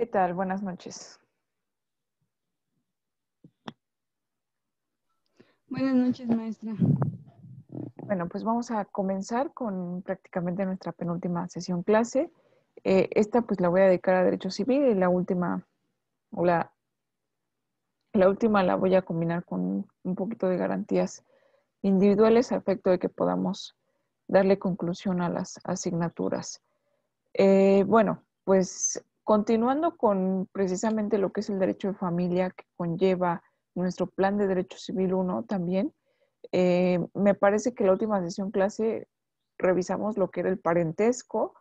¿Qué tal? Buenas noches. Buenas noches, maestra. Bueno, pues vamos a comenzar con prácticamente nuestra penúltima sesión clase. Eh, esta pues la voy a dedicar a Derecho Civil y la última, o la, última la voy a combinar con un poquito de garantías individuales a efecto de que podamos darle conclusión a las asignaturas. Eh, bueno, pues Continuando con precisamente lo que es el derecho de familia que conlleva nuestro plan de derecho civil 1 también, eh, me parece que la última sesión clase revisamos lo que era el parentesco,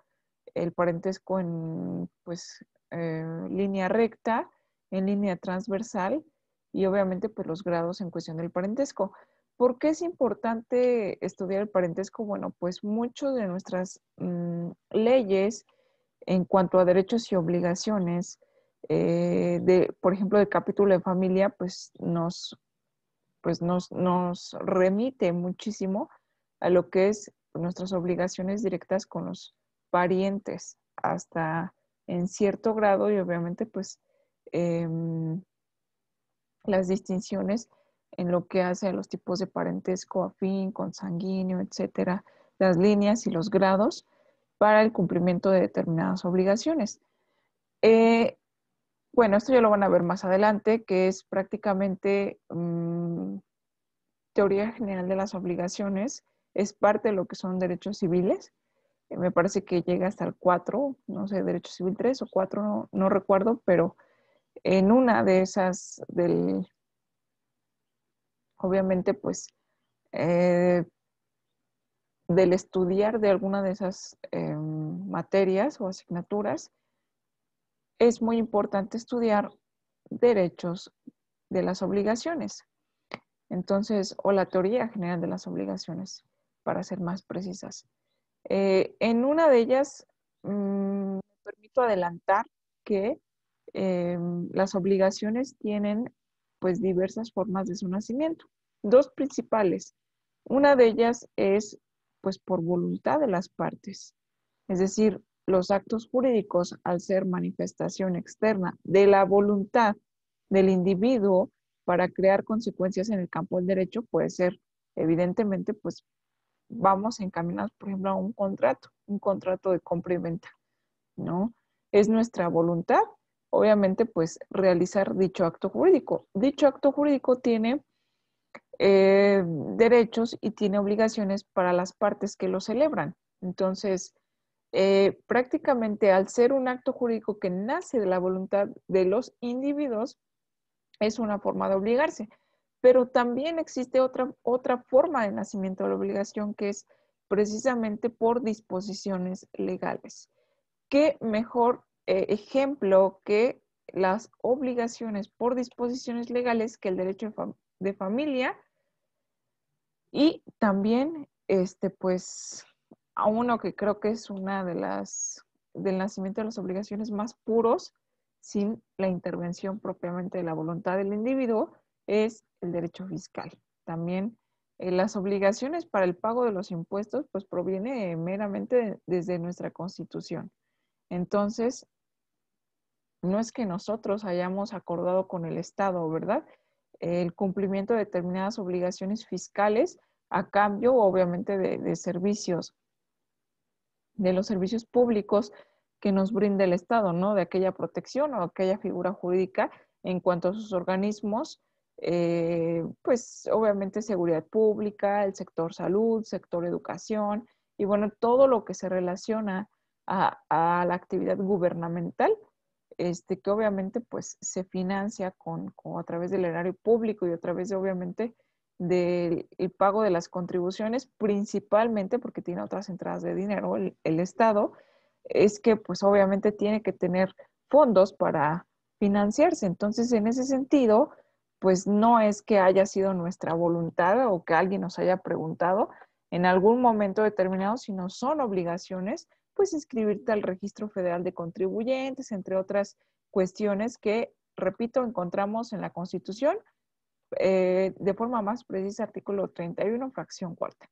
el parentesco en pues eh, línea recta, en línea transversal y obviamente pues los grados en cuestión del parentesco. ¿Por qué es importante estudiar el parentesco? Bueno, pues muchas de nuestras mm, leyes, en cuanto a derechos y obligaciones, eh, de, por ejemplo, el capítulo de familia, pues, pues nos, remite muchísimo a lo que es nuestras obligaciones directas con los parientes hasta en cierto grado y obviamente pues em, las distinciones en lo que hace a los tipos de parentesco afín, consanguíneo, etcétera, las líneas y los grados para el cumplimiento de determinadas obligaciones. Eh, bueno, esto ya lo van a ver más adelante, que es prácticamente mm, teoría general de las obligaciones, es parte de lo que son derechos civiles. Eh, me parece que llega hasta el 4, no sé, derecho civil 3 o 4, no, recuerdo, pero en una de esas del, obviamente, pues, eh, del estudiar de alguna de esas materias o asignaturas, es muy importante estudiar derechos de las obligaciones. Entonces, o la teoría general de las obligaciones, para ser más precisas. Eh, en una de ellas, mm, me permito adelantar que em, las obligaciones tienen pues diversas formas de su nacimiento. Dos principales. Una de ellas es pues por voluntad de las partes. Es decir, los actos jurídicos, al ser manifestación externa de la voluntad del individuo para crear consecuencias en el campo del derecho, puede ser, evidentemente, pues vamos encaminados, por ejemplo, a un contrato, un contrato de compra y venta, ¿no? Es nuestra voluntad, obviamente, pues realizar dicho acto jurídico. Dicho acto jurídico tiene eh, derechos y tiene obligaciones para las partes que lo celebran. Entonces, eh, prácticamente al ser un acto jurídico que nace de la voluntad de los individuos, es una forma de obligarse. Pero también existe otra, otra forma de nacimiento de la obligación que es precisamente por disposiciones legales. ¿Qué mejor eh, ejemplo que las obligaciones por disposiciones legales que el derecho de, de familia y también este pues a uno que creo que es una de las del nacimiento de las obligaciones más puros sin la intervención propiamente de la voluntad del individuo es el derecho fiscal. También eh, las obligaciones para el pago de los impuestos pues proviene meramente desde nuestra constitución. Entonces, no es que nosotros hayamos acordado con el Estado, ¿verdad? El cumplimiento de determinadas obligaciones fiscales a cambio, obviamente, de, de servicios de los servicios públicos que nos brinda el Estado, ¿no? De aquella protección o aquella figura jurídica en cuanto a sus organismos, eh, pues obviamente seguridad pública, el sector salud, sector educación y bueno, todo lo que se relaciona a, la actividad gubernamental, este, que obviamente pues se financia con, a través del erario público y a través de obviamente del pago de las contribuciones, principalmente porque tiene otras entradas de dinero el, Estado, es que pues obviamente tiene que tener fondos para financiarse. Entonces, en ese sentido, pues no es que haya sido nuestra voluntad o que alguien nos haya preguntado en algún momento determinado, si no son obligaciones, pues inscribirte al Registro Federal de Contribuyentes, entre otras cuestiones que, repito, encontramos en la Constitución eh, de forma más precisa, artículo 31, fracción cuarta.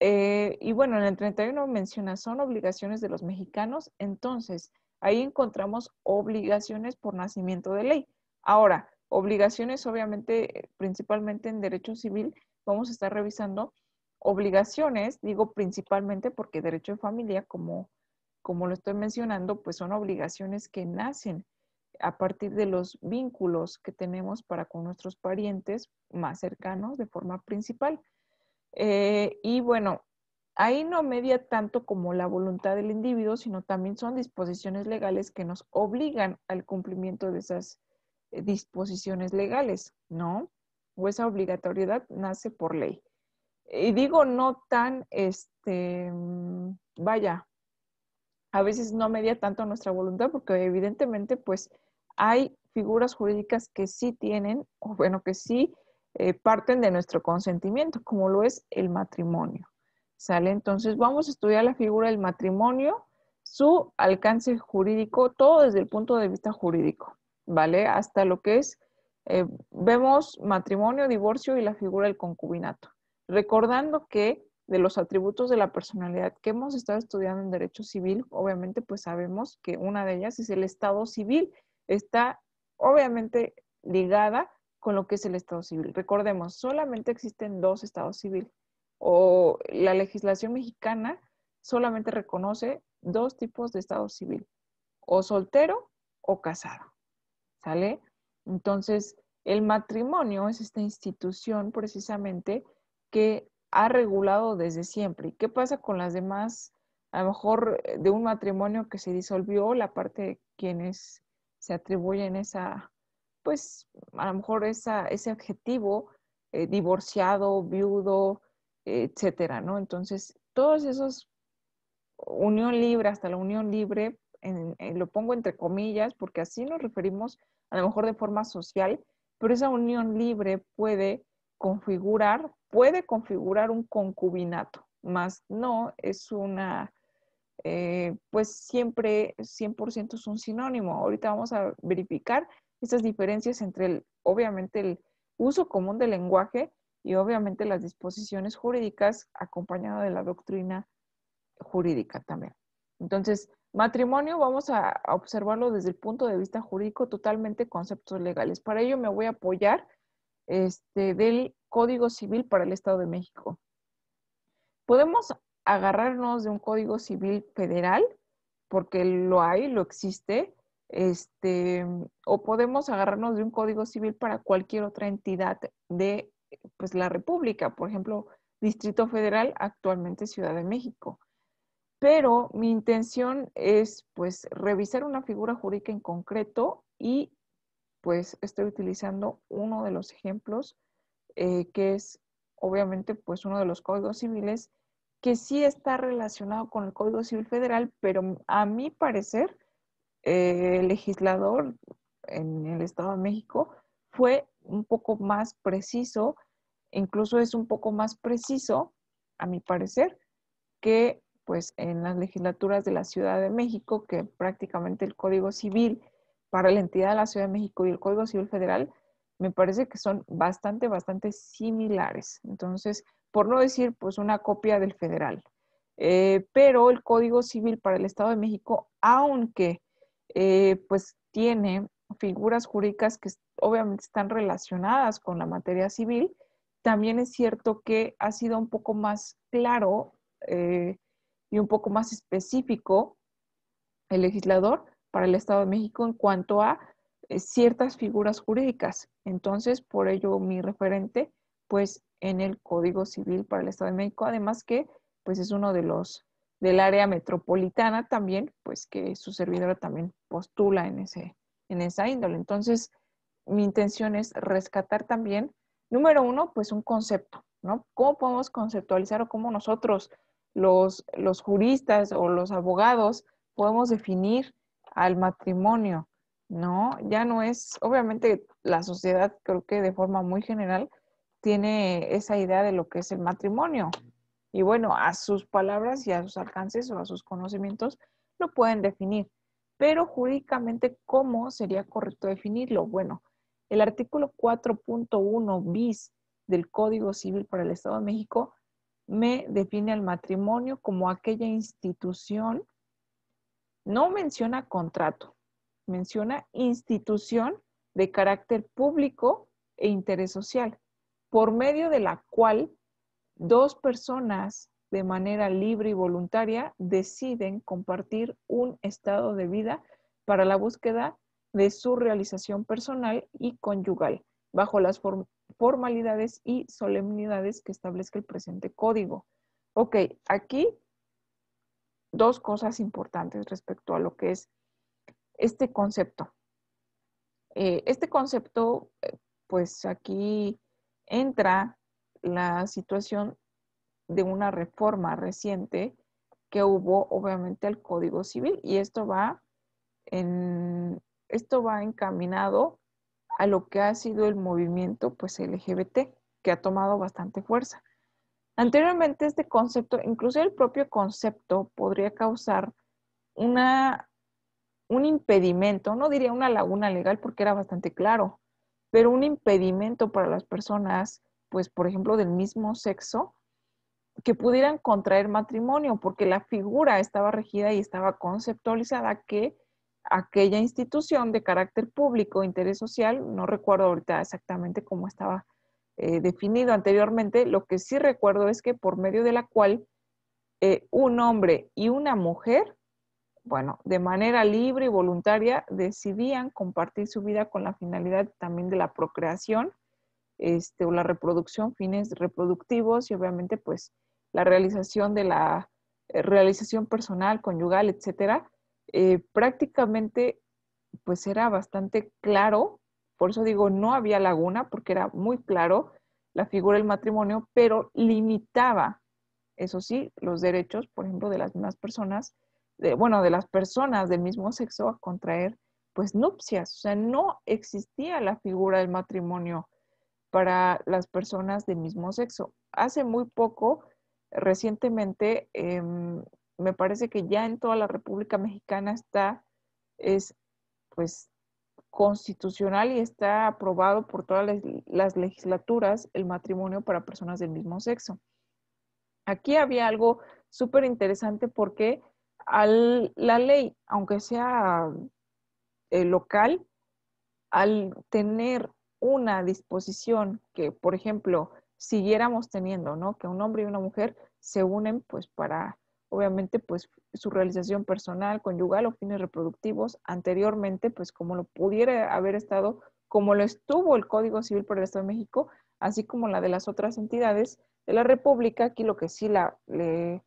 Eh, y bueno, en el 31 menciona, son obligaciones de los mexicanos, entonces ahí encontramos obligaciones por nacimiento de ley. Ahora, obligaciones obviamente principalmente en derecho civil, vamos a estar revisando obligaciones, digo principalmente porque derecho de familia, como, como lo estoy mencionando, pues son obligaciones que nacen a partir de los vínculos que tenemos para con nuestros parientes más cercanos de forma principal. Eh, y bueno, ahí no media tanto como la voluntad del individuo, sino también son disposiciones legales que nos obligan al cumplimiento de esas eh, disposiciones legales, ¿no? O esa obligatoriedad nace por ley. Y digo no tan, este, mm, vaya, a veces no media tanto nuestra voluntad, porque evidentemente, pues, hay figuras jurídicas que sí tienen, o bueno, que sí eh, parten de nuestro consentimiento, como lo es el matrimonio. ¿Sale? Entonces vamos a estudiar la figura del matrimonio, su alcance jurídico, todo desde el punto de vista jurídico, ¿vale? Hasta lo que es, eh, vemos matrimonio, divorcio y la figura del concubinato. Recordando que de los atributos de la personalidad que hemos estado estudiando en derecho civil, obviamente pues sabemos que una de ellas es el estado civil, está obviamente ligada con lo que es el Estado civil. Recordemos, solamente existen dos estados civiles o la legislación mexicana solamente reconoce dos tipos de estado civil, o soltero o casado. ¿Sale? Entonces, el matrimonio es esta institución precisamente que ha regulado desde siempre. ¿Y qué pasa con las demás? A lo mejor eh, de un matrimonio que se disolvió, la parte de quienes se atribuyen esa, pues a lo mejor esa, ese adjetivo, eh, divorciado, viudo, etcétera, ¿no? Entonces, todos esos unión libre hasta la unión libre, lo pongo entre comillas porque así nos referimos a lo mejor de forma social, pero esa unión libre puede configurar, puede configurar un concubinato, más no es una eh, pues siempre 100% es un sinónimo. Ahorita vamos a verificar estas diferencias entre, el, obviamente, el uso común del lenguaje y obviamente las disposiciones jurídicas acompañado de la doctrina jurídica también. Entonces, matrimonio vamos a, observarlo desde el punto de vista jurídico, totalmente conceptos legales. Para ello me voy a apoyar este, del Código Civil para el Estado de México. Podemos agarrarnos de un código civil federal, porque lo hay, lo existe, este, o podemos agarrarnos de un código civil para cualquier otra entidad de pues, la República, por ejemplo, Distrito Federal, actualmente Ciudad de México. Pero mi intención es pues revisar una figura jurídica en concreto y pues estoy utilizando uno de los ejemplos eh, que es obviamente pues uno de los códigos civiles que sí está relacionado con el Código Civil Federal, pero a mi parecer, eh, el legislador en el Estado de México fue un poco más preciso, incluso es un poco más preciso, a mi parecer, que pues en las legislaturas de la Ciudad de México, que prácticamente el Código Civil para la entidad de la Ciudad de México y el Código Civil Federal me parece que son bastante, bastante similares. Entonces, por no decir pues una copia del federal. Eh, pero el Código Civil para el Estado de México, aunque eh, pues tiene figuras jurídicas que obviamente están relacionadas con la materia civil, también es cierto que ha sido un poco más claro eh, y un poco más específico el legislador para el Estado de México en cuanto a ciertas figuras jurídicas. Entonces, por ello mi referente, pues en el Código Civil para el Estado de México, además que pues es uno de los del área metropolitana también, pues que su servidora también postula en, ese, en esa índole. Entonces, mi intención es rescatar también, número uno, pues un concepto, ¿no? ¿Cómo podemos conceptualizar o cómo nosotros, los, los juristas o los abogados, podemos definir al matrimonio, ¿no? Ya no es, obviamente la sociedad creo que de forma muy general tiene esa idea de lo que es el matrimonio. Y bueno, a sus palabras y a sus alcances o a sus conocimientos lo pueden definir. Pero jurídicamente, ¿cómo sería correcto definirlo? Bueno, el artículo 4.1 bis del Código Civil para el Estado de México me define al matrimonio como aquella institución, no menciona contrato, menciona institución de carácter público e interés social por medio de la cual dos personas de manera libre y voluntaria deciden compartir un estado de vida para la búsqueda de su realización personal y conyugal, bajo las formalidades y solemnidades que establezca el presente código. Ok, aquí dos cosas importantes respecto a lo que es este concepto. Eh, este concepto, eh, pues aquí entra la situación de una reforma reciente que hubo obviamente al Código Civil y esto va esto va encaminado a lo que ha sido el movimiento pues LGBT que ha tomado bastante fuerza. Anteriormente este concepto, incluso el propio concepto podría causar una un impedimento, no diría una laguna legal porque era bastante claro, pero un impedimento para las personas, pues por ejemplo, del mismo sexo, que pudieran contraer matrimonio, porque la figura estaba regida y estaba conceptualizada que aquella institución de carácter público, interés social, no recuerdo ahorita exactamente cómo estaba eh, definido anteriormente, lo que sí recuerdo es que por medio de la cual eh, un hombre y una mujer bueno, de manera libre y voluntaria decidían compartir su vida con la finalidad también de la procreación este, o la reproducción, fines reproductivos y obviamente pues la realización de la eh, realización personal, conyugal, etcétera, eh, prácticamente pues era bastante claro, por eso digo, no había laguna porque era muy claro la figura del matrimonio, pero limitaba, eso sí, los derechos, por ejemplo, de las mismas personas de, bueno, de las personas del mismo sexo a contraer pues nupcias. O sea, no existía la figura del matrimonio para las personas del mismo sexo. Hace muy poco, recientemente, em, me parece que ya en toda la República Mexicana está, es pues constitucional y está aprobado por todas las, las legislaturas el matrimonio para personas del mismo sexo. Aquí había algo súper interesante porque al la ley, aunque sea eh, local, al tener una disposición que, por ejemplo, siguiéramos teniendo, ¿no? Que un hombre y una mujer se unen, pues, para, obviamente, pues, su realización personal, conyugal o fines reproductivos, anteriormente, pues, como lo pudiera haber estado, como lo estuvo el Código Civil para el Estado de México, así como la de las otras entidades de la República, aquí lo que sí la, le,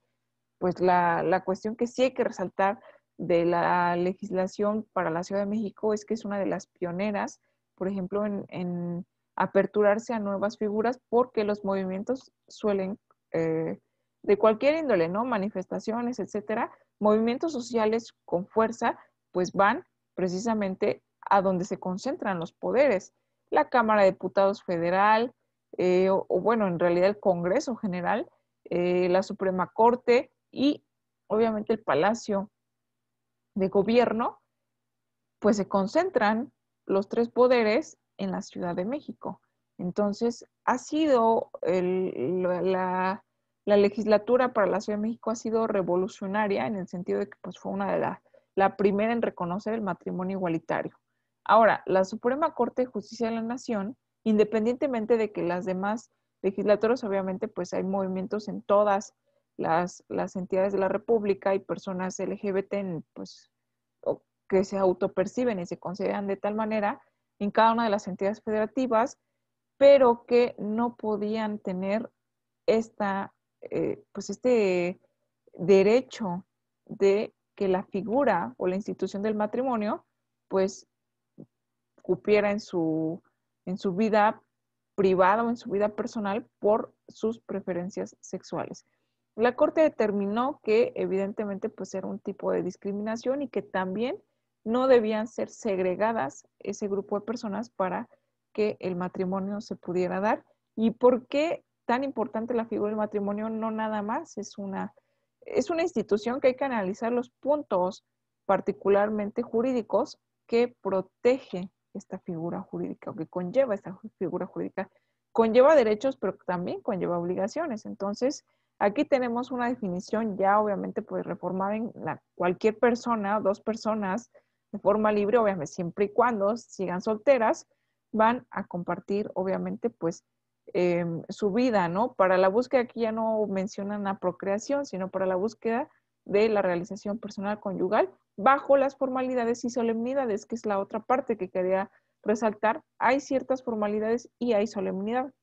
pues la, la cuestión que sí hay que resaltar de la legislación para la Ciudad de México es que es una de las pioneras, por ejemplo, en, aperturarse a nuevas figuras porque los movimientos suelen, eh, de cualquier índole, ¿no? Manifestaciones, etcétera, movimientos sociales con fuerza, pues van precisamente a donde se concentran los poderes. La Cámara de Diputados Federal, eh, o, bueno, en realidad el Congreso General, eh, la Suprema Corte, y obviamente el Palacio de Gobierno, pues se concentran los tres poderes en la Ciudad de México. Entonces, ha sido la, legislatura para la Ciudad de México ha sido revolucionaria en el sentido de que pues, fue una de las la primera en reconocer el matrimonio igualitario. Ahora, la Suprema Corte de Justicia de la Nación, independientemente de que las demás legislaturas, obviamente, pues hay movimientos en todas las, las entidades de la República y personas LGBT pues, que se autoperciben y se consideran de tal manera en cada una de las entidades federativas, pero que no podían tener esta, eh, pues este derecho de que la figura o la institución del matrimonio pues, cupiera en su, en su vida privada o en su vida personal por sus preferencias sexuales. La Corte determinó que evidentemente pues era un tipo de discriminación y que también no debían ser segregadas ese grupo de personas para que el matrimonio se pudiera dar. ¿Y por qué tan importante la figura del matrimonio? No nada más, es una, es una institución que hay que analizar los puntos particularmente jurídicos que protege esta figura jurídica o que conlleva esta figura jurídica. Conlleva derechos, pero también conlleva obligaciones. Entonces, Aquí tenemos una definición ya obviamente pues reformada en la, cualquier persona, dos personas de forma libre, obviamente siempre y cuando sigan solteras, van a compartir obviamente pues em, su vida, ¿no? Para la búsqueda aquí ya no mencionan la procreación, sino para la búsqueda de la realización personal conyugal bajo las formalidades y solemnidades, que es la otra parte que quería resaltar. Hay ciertas formalidades y hay solemnidad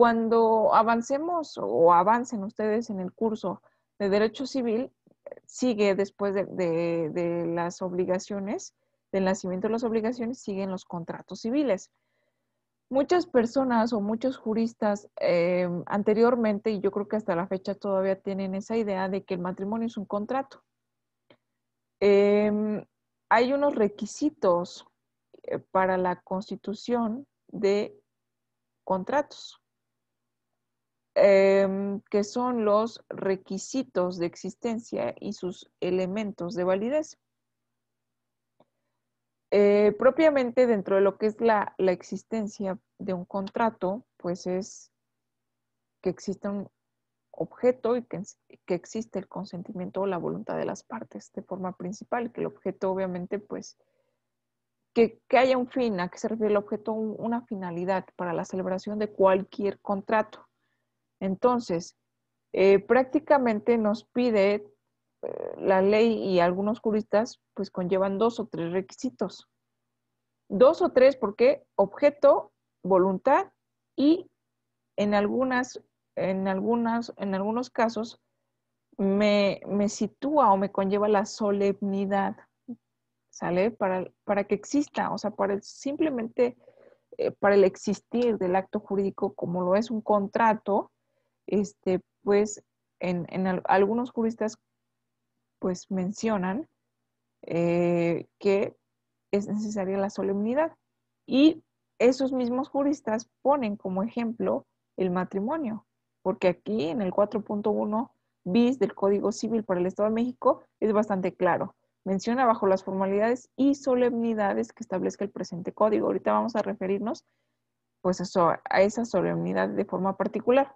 cuando avancemos o avancen ustedes en el curso de Derecho Civil, sigue después de, las obligaciones, del nacimiento de las obligaciones, siguen los contratos civiles. Muchas personas o muchos juristas eh, anteriormente, y yo creo que hasta la fecha todavía tienen esa idea de que el matrimonio es un contrato. Em, hay unos requisitos eh, para la constitución de contratos eh, que son los requisitos de existencia y sus elementos de validez. Eh, propiamente dentro de lo que es la, existencia de un contrato, pues es que existe un objeto y que, existe el consentimiento o la voluntad de las partes de forma principal, que el objeto obviamente pues que, que, haya un fin, a que se refiere el objeto, una finalidad para la celebración de cualquier contrato. Entonces, eh, prácticamente nos pide eh, la ley y algunos juristas, pues conllevan dos o tres requisitos. Dos o tres, porque objeto, voluntad y en algunas, en algunas, en algunos casos me, sitúa o me conlleva la solemnidad, ¿sale? Para, que exista, o sea, para simplemente eh, para el existir del acto jurídico como lo es un contrato, este, pues en, algunos juristas pues mencionan eh, que es necesaria la solemnidad y esos mismos juristas ponen como ejemplo el matrimonio, porque aquí en el 4.1 bis del Código Civil para el Estado de México es bastante claro. Menciona bajo las formalidades y solemnidades que establezca el presente código. Ahorita vamos a referirnos pues a esa solemnidad de forma particular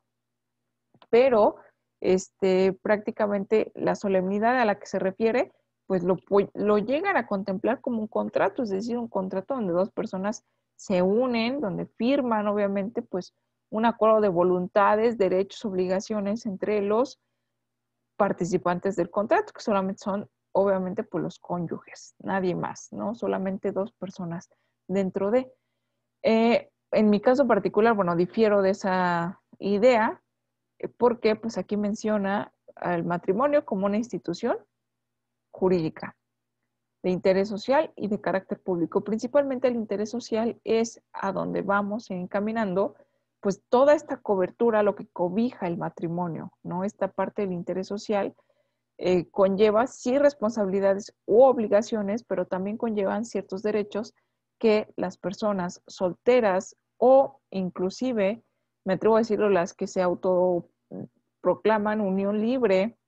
pero este, prácticamente la solemnidad a la que se refiere, pues lo, lo llegan a contemplar como un contrato, es decir, un contrato donde dos personas se unen, donde firman obviamente pues un acuerdo de voluntades, derechos, obligaciones entre los participantes del contrato, que solamente son obviamente pues los cónyuges, nadie más, ¿no? Solamente dos personas dentro de. Eh, en mi caso particular, bueno, difiero de esa idea, eh, porque pues aquí menciona al matrimonio como una institución jurídica de interés social y de carácter público. Principalmente el interés social es a donde vamos encaminando, pues toda esta cobertura, lo que cobija el matrimonio, ¿no? Esta parte del interés social eh, conlleva sí responsabilidades u obligaciones, pero también conllevan ciertos derechos que las personas solteras o inclusive me atrevo a decirlo, las que se autoproclaman unión libre,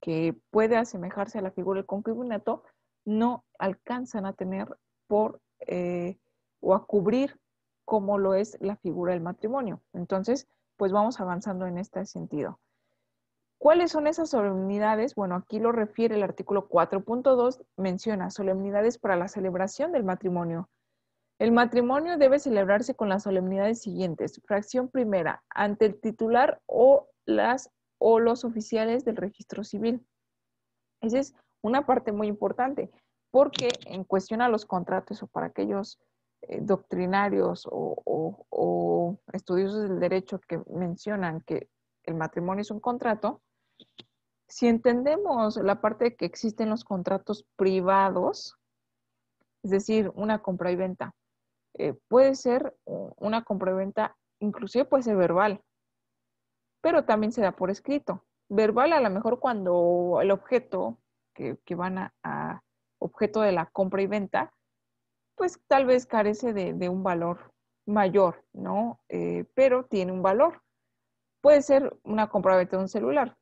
que puede asemejarse a la figura del concubinato, no alcanzan a tener por eh, o a cubrir como lo es la figura del matrimonio. Entonces, pues vamos avanzando en este sentido. ¿Cuáles son esas solemnidades? Bueno, aquí lo refiere el artículo 4.2, menciona solemnidades para la celebración del matrimonio, el matrimonio debe celebrarse con las solemnidades siguientes. Fracción primera, ante el titular o las o los oficiales del registro civil. Esa es una parte muy importante, porque en cuestión a los contratos o para aquellos eh, doctrinarios o, estudiosos del derecho que mencionan que el matrimonio es un contrato, si entendemos la parte de que existen los contratos privados, es decir, una compra y venta, eh, puede ser una compra y venta, inclusive puede ser verbal, pero también se da por escrito. Verbal a lo mejor cuando el objeto que, van a, objeto de la compra y venta, pues tal vez carece de, un valor mayor, ¿no? Eh, pero tiene un valor. Puede ser una compra venta de un celular.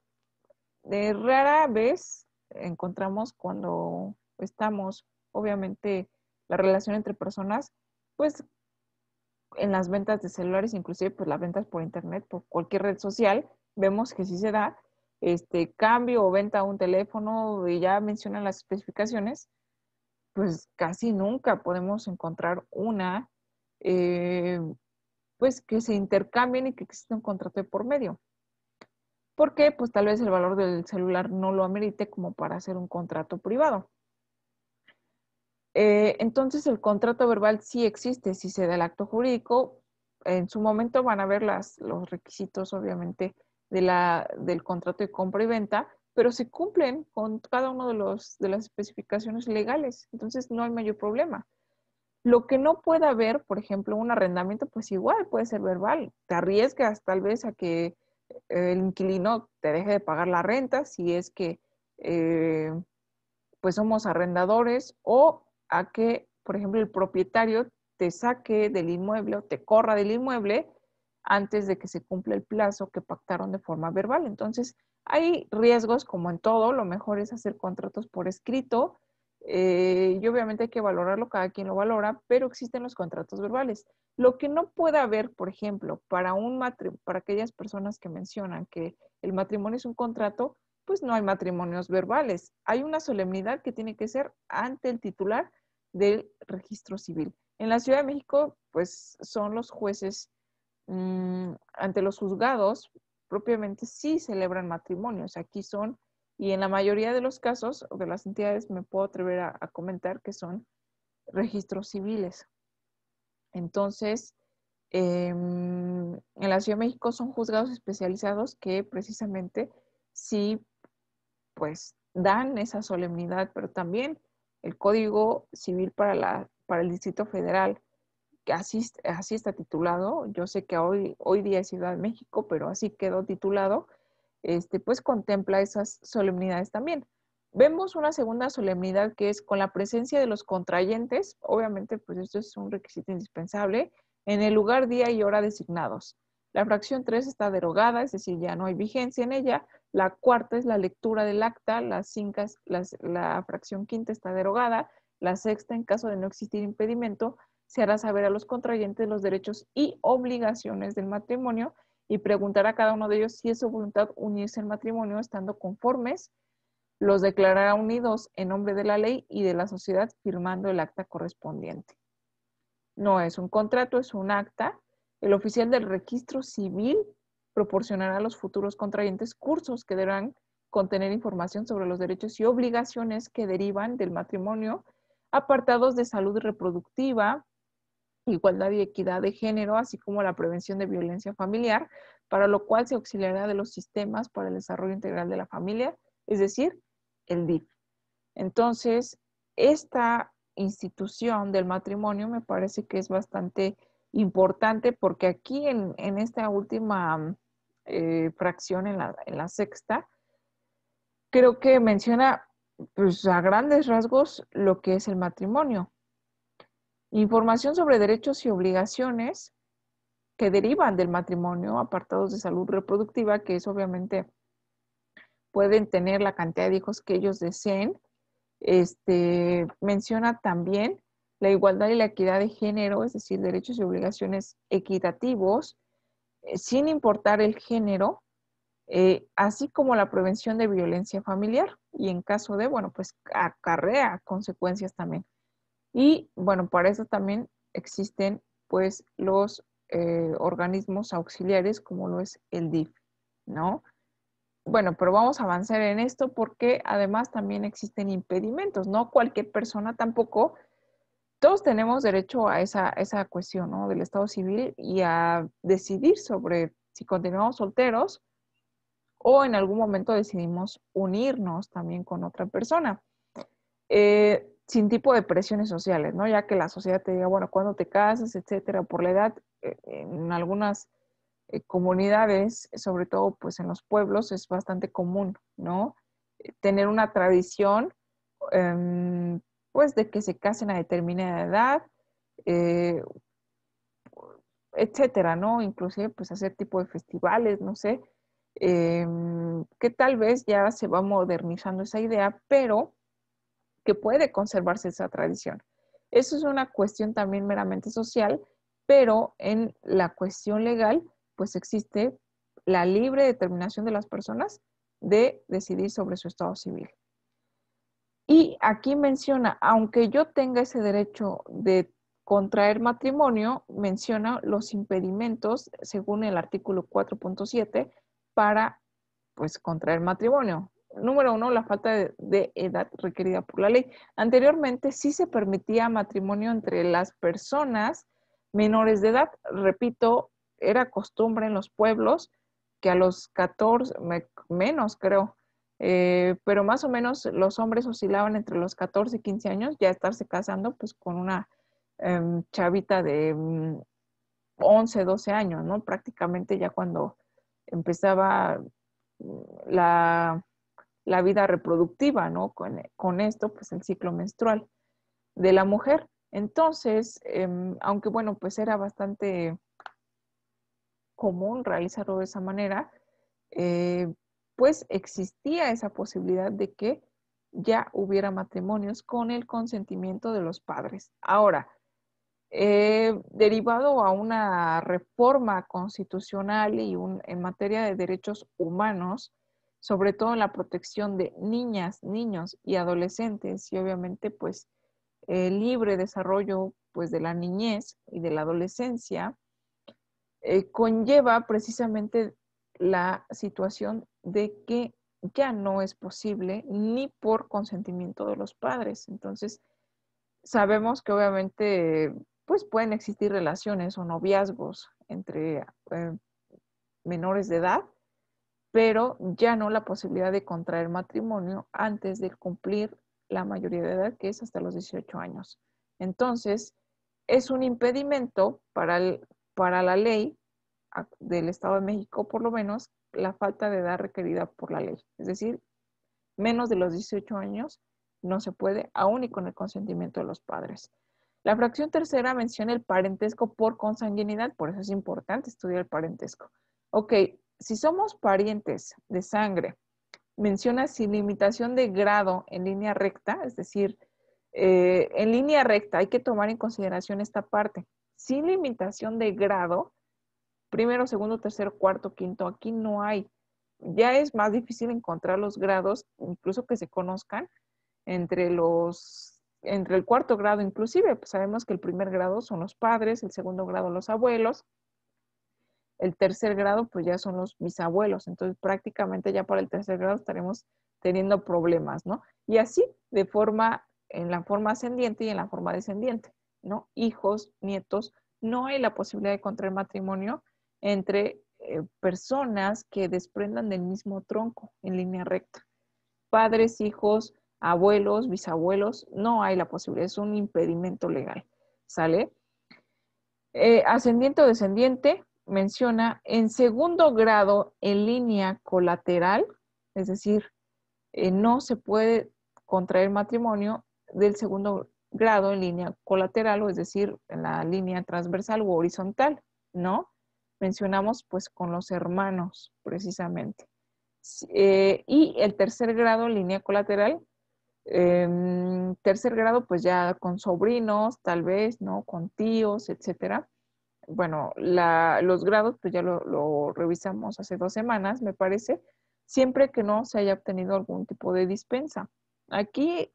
De rara vez encontramos cuando estamos, obviamente, la relación entre personas pues en las ventas de celulares, inclusive pues las ventas por internet, por cualquier red social, vemos que si se da este cambio o venta a un teléfono y ya mencionan las especificaciones, pues casi nunca podemos encontrar una eh, pues que se intercambien y que exista un contrato de por medio. Porque pues tal vez el valor del celular no lo amerite como para hacer un contrato privado. Eh, entonces el contrato verbal sí existe, si se da el acto jurídico. En su momento van a ver los requisitos, obviamente, de la, del contrato de compra y venta, pero se cumplen con cada uno de, los, de las especificaciones legales. Entonces no hay mayor problema. Lo que no pueda haber, por ejemplo, un arrendamiento, pues igual puede ser verbal. Te arriesgas tal vez a que eh, el inquilino te deje de pagar la renta si es que eh, pues somos arrendadores o a que, por ejemplo, el propietario te saque del inmueble o te corra del inmueble antes de que se cumpla el plazo que pactaron de forma verbal. Entonces, hay riesgos como en todo, lo mejor es hacer contratos por escrito eh, y obviamente hay que valorarlo, cada quien lo valora, pero existen los contratos verbales. Lo que no puede haber, por ejemplo, para, un para aquellas personas que mencionan que el matrimonio es un contrato, pues no hay matrimonios verbales. Hay una solemnidad que tiene que ser ante el titular del registro civil. En la Ciudad de México, pues son los jueces mm, ante los juzgados, propiamente sí celebran matrimonios. Aquí son, y en la mayoría de los casos o de las entidades, me puedo atrever a, comentar que son registros civiles. Entonces, em, en la Ciudad de México son juzgados especializados que precisamente sí, pues dan esa solemnidad, pero también el Código Civil para, para el Distrito Federal, que así, así está titulado, yo sé que hoy, hoy día es Ciudad de México, pero así quedó titulado, este, pues contempla esas solemnidades también. Vemos una segunda solemnidad que es con la presencia de los contrayentes, obviamente pues esto es un requisito indispensable, en el lugar, día y hora designados. La fracción 3 está derogada, es decir, ya no hay vigencia en ella. La cuarta es la lectura del acta, la, cinco, la fracción quinta está derogada. La sexta, en caso de no existir impedimento, se hará saber a los contrayentes los derechos y obligaciones del matrimonio y preguntará a cada uno de ellos si es su voluntad unirse al matrimonio estando conformes. Los declarará unidos en nombre de la ley y de la sociedad firmando el acta correspondiente. No es un contrato, es un acta el oficial del registro civil proporcionará a los futuros contrayentes cursos que deberán contener información sobre los derechos y obligaciones que derivan del matrimonio, apartados de salud reproductiva, igualdad y equidad de género, así como la prevención de violencia familiar, para lo cual se auxiliará de los sistemas para el desarrollo integral de la familia, es decir, el DIF. Entonces, esta institución del matrimonio me parece que es bastante importante porque aquí en, esta última eh, fracción, en la, en la, sexta, creo que menciona pues, a grandes rasgos lo que es el matrimonio. Información sobre derechos y obligaciones que derivan del matrimonio, apartados de salud reproductiva, que es obviamente pueden tener la cantidad de hijos que ellos deseen. Este, menciona también la igualdad y la equidad de género, es decir, derechos y obligaciones equitativos, eh, sin importar el género, eh, así como la prevención de violencia familiar y en caso de, bueno, pues acarrea consecuencias también. Y bueno, para eso también existen pues los eh, organismos auxiliares como lo es el DIF, ¿no? Bueno, pero vamos a avanzar en esto porque además también existen impedimentos, no cualquier persona tampoco todos tenemos derecho a esa, cuestión del Estado civil y a decidir sobre si continuamos solteros o en algún momento decidimos unirnos también con otra persona. Eh, sin tipo de presiones sociales, ¿no? Ya que la sociedad te diga, bueno, ¿cuándo te casas, etcétera, por la edad, eh, en algunas eh, comunidades, sobre todo pues en los pueblos, es bastante común, ¿no? Tener una tradición em, pues de que se casen a determinada edad, eh, etcétera, ¿no? Inclusive pues hacer tipo de festivales, no sé, em, que tal vez ya se va modernizando esa idea, pero que puede conservarse esa tradición. Eso es una cuestión también meramente social, pero en la cuestión legal pues existe la libre determinación de las personas de decidir sobre su estado civil. Y aquí menciona, aunque yo tenga ese derecho de contraer matrimonio, menciona los impedimentos, según el artículo 4.7, para pues contraer matrimonio. Número uno, la falta de, edad requerida por la ley. Anteriormente sí se permitía matrimonio entre las personas menores de edad. Repito, era costumbre en los pueblos que a los 14, menos creo, eh, pero más o menos los hombres oscilaban entre los 14 y 15 años, ya estarse casando pues con una em, chavita de 11, mm, 12 años, ¿no? Prácticamente ya cuando empezaba mm, la, vida reproductiva, ¿no? Con, esto, pues el ciclo menstrual de la mujer. Entonces, em, aunque bueno, pues era bastante común realizarlo de esa manera, eh, pues existía esa posibilidad de que ya hubiera matrimonios con el consentimiento de los padres. Ahora, eh, derivado a una reforma constitucional y en materia de derechos humanos, sobre todo en la protección de niñas, niños y adolescentes y obviamente pues el libre desarrollo pues de la niñez y de la adolescencia eh, conlleva precisamente la situación de que ya no es posible ni por consentimiento de los padres. Entonces, sabemos que obviamente pues pueden existir relaciones o noviazgos entre eh, menores de edad, pero ya no la posibilidad de contraer matrimonio antes de cumplir la mayoría de edad, que es hasta los 18 años. Entonces, es un impedimento para, para la ley del Estado de México, por lo menos, la falta de edad requerida por la ley. Es decir, menos de los 18 años no se puede, aún y con el consentimiento de los padres. La fracción tercera menciona el parentesco por consanguinidad, por eso es importante estudiar el parentesco. Ok, si somos parientes de sangre, menciona sin limitación de grado en línea recta, es decir, eh, en línea recta hay que tomar en consideración esta parte. Sin limitación de grado primero, segundo, tercero, cuarto, quinto. Aquí no hay. Ya es más difícil encontrar los grados, incluso que se conozcan entre los entre el cuarto grado inclusive, pues sabemos que el primer grado son los padres, el segundo grado los abuelos, el tercer grado pues ya son los bisabuelos, entonces prácticamente ya para el tercer grado estaremos teniendo problemas, ¿no? Y así de forma, en la forma ascendiente y en la forma descendiente, ¿no? Hijos, nietos, no hay la posibilidad de contraer matrimonio entre eh, personas que desprendan del mismo tronco en línea recta. Padres, hijos, abuelos, bisabuelos, no hay la posibilidad, es un impedimento legal. ¿Sale? Eh, ascendiente o descendiente menciona en segundo grado en línea colateral, es decir, eh, no se puede contraer matrimonio del segundo grado en línea colateral, o es decir, en la línea transversal o horizontal, ¿no? mencionamos pues con los hermanos precisamente. Eh, y el tercer grado, línea colateral, em, tercer grado pues ya con sobrinos, tal vez, ¿no? Con tíos, etcétera. Bueno, los grados pues ya lo, revisamos hace dos semanas, me parece, siempre que no se haya obtenido algún tipo de dispensa. Aquí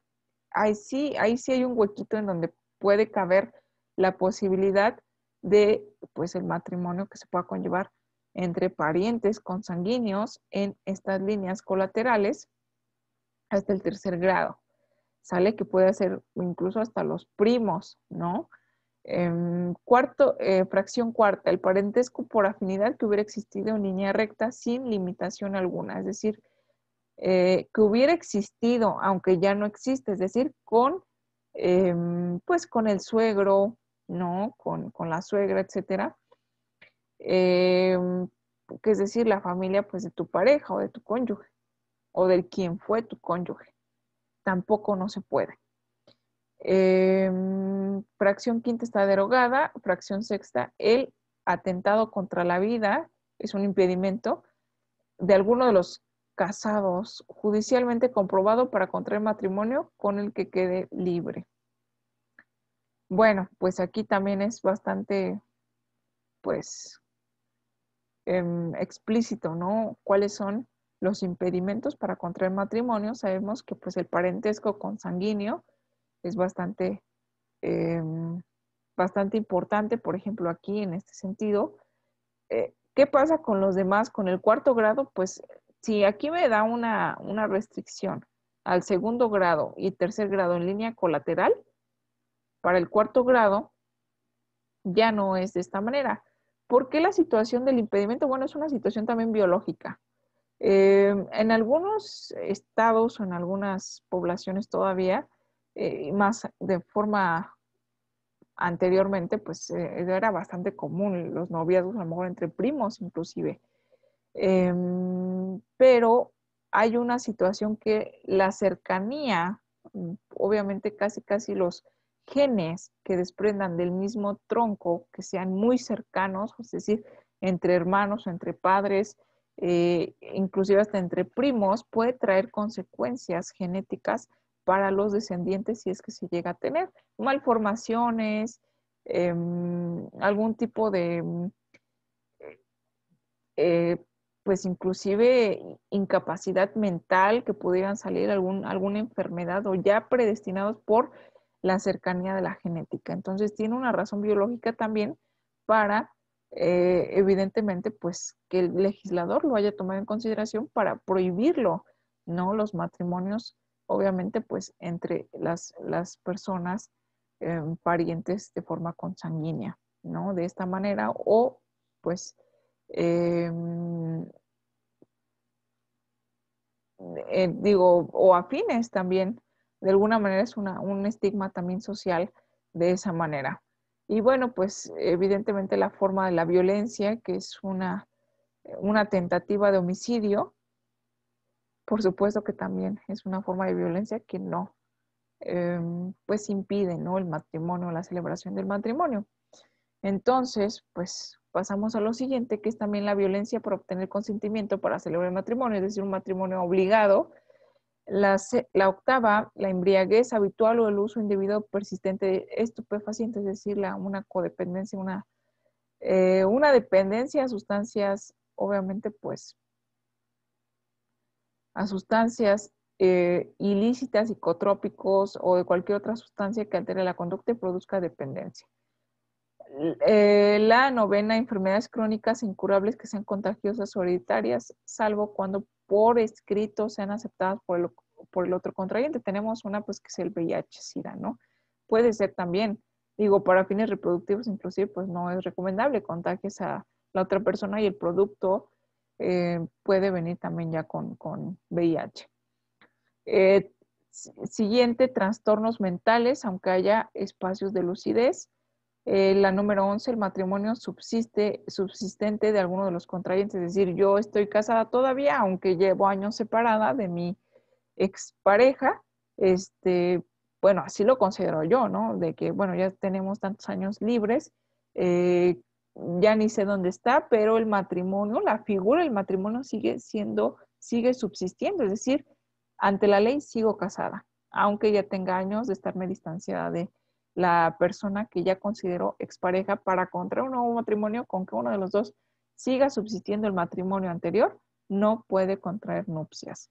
ahí sí, ahí sí hay un huequito en donde puede caber la posibilidad de pues el matrimonio que se pueda conllevar entre parientes consanguíneos en estas líneas colaterales hasta el tercer grado. Sale que puede ser incluso hasta los primos, ¿no? Em, cuarto, eh, fracción cuarta, el parentesco por afinidad que hubiera existido en línea recta sin limitación alguna, es decir, eh, que hubiera existido, aunque ya no existe, es decir, con, em, pues con el suegro, ¿no? Con, la suegra, etcétera. Em, es decir, la familia pues de tu pareja o de tu cónyuge o del quien fue tu cónyuge. Tampoco no se puede. Em, fracción quinta está derogada, fracción sexta, el atentado contra la vida es un impedimento de alguno de los casados judicialmente comprobado para contraer matrimonio con el que quede libre. Bueno, pues aquí también es bastante, pues, em, explícito, ¿no? ¿Cuáles son los impedimentos para contraer matrimonio? Sabemos que pues el parentesco consanguíneo es bastante, em, bastante importante, por ejemplo, aquí en este sentido. Eh, ¿Qué pasa con los demás? Con el cuarto grado, pues si aquí me da una restricción al segundo grado y tercer grado en línea colateral, para el cuarto grado ya no es de esta manera. ¿Por qué la situación del impedimento? Bueno, es una situación también biológica. Eh, en algunos estados o en algunas poblaciones todavía, eh, más de forma anteriormente, pues eh, era bastante común los noviazgos, a lo mejor entre primos inclusive. pero hay una situación que la cercanía, obviamente casi casi los genes que desprendan del mismo tronco, que sean muy cercanos, es decir, entre hermanos, entre padres, eh, inclusive hasta entre primos, puede traer consecuencias genéticas para los descendientes si es que se llega a tener malformaciones, em, algún tipo de, mm, eh, pues inclusive incapacidad mental que pudieran salir algún, alguna enfermedad o ya predestinados por la cercanía de la genética. Entonces tiene una razón biológica también para, eh, evidentemente, pues que el legislador lo haya tomado en consideración para prohibirlo, ¿no? Los matrimonios, obviamente, pues entre las, personas eh, parientes de forma consanguínea, ¿no? De esta manera o pues... Eh, digo, o afines también, de alguna manera es un estigma también social de esa manera. Y bueno, pues evidentemente la forma de la violencia, que es una, tentativa de homicidio, por supuesto que también es una forma de violencia que no, em, pues impide, ¿no? El matrimonio, la celebración del matrimonio. Entonces, pues pasamos a lo siguiente, que es también la violencia por obtener consentimiento para celebrar el matrimonio, es decir, un matrimonio obligado la, octava, la embriaguez habitual o el uso indebido persistente de estupefacientes, es decir, la, una codependencia, una, eh, una dependencia a sustancias, obviamente, pues, a sustancias eh, ilícitas, psicotrópicos o de cualquier otra sustancia que altere la conducta y produzca dependencia. Eh, la novena, enfermedades crónicas e incurables que sean contagiosas o hereditarias, salvo cuando por escrito sean aceptadas por el, otro contrayente. Tenemos una pues que es el VIH-Sida, ¿no? Puede ser también, digo, para fines reproductivos inclusive pues no es recomendable Contajes a la otra persona y el producto eh, puede venir también ya con, VIH. Eh, siguiente, trastornos mentales, aunque haya espacios de lucidez. Eh, la número 11, el matrimonio subsiste, subsistente de alguno de los contrayentes, es decir, yo estoy casada todavía, aunque llevo años separada de mi expareja, este, bueno, así lo considero yo, ¿no? De que, bueno, ya tenemos tantos años libres, eh, ya ni sé dónde está, pero el matrimonio, la figura del matrimonio sigue siendo, sigue subsistiendo, es decir, ante la ley sigo casada, aunque ya tenga años de estarme distanciada de, la persona que ya consideró expareja para contraer un nuevo matrimonio con que uno de los dos siga subsistiendo el matrimonio anterior, no puede contraer nupcias.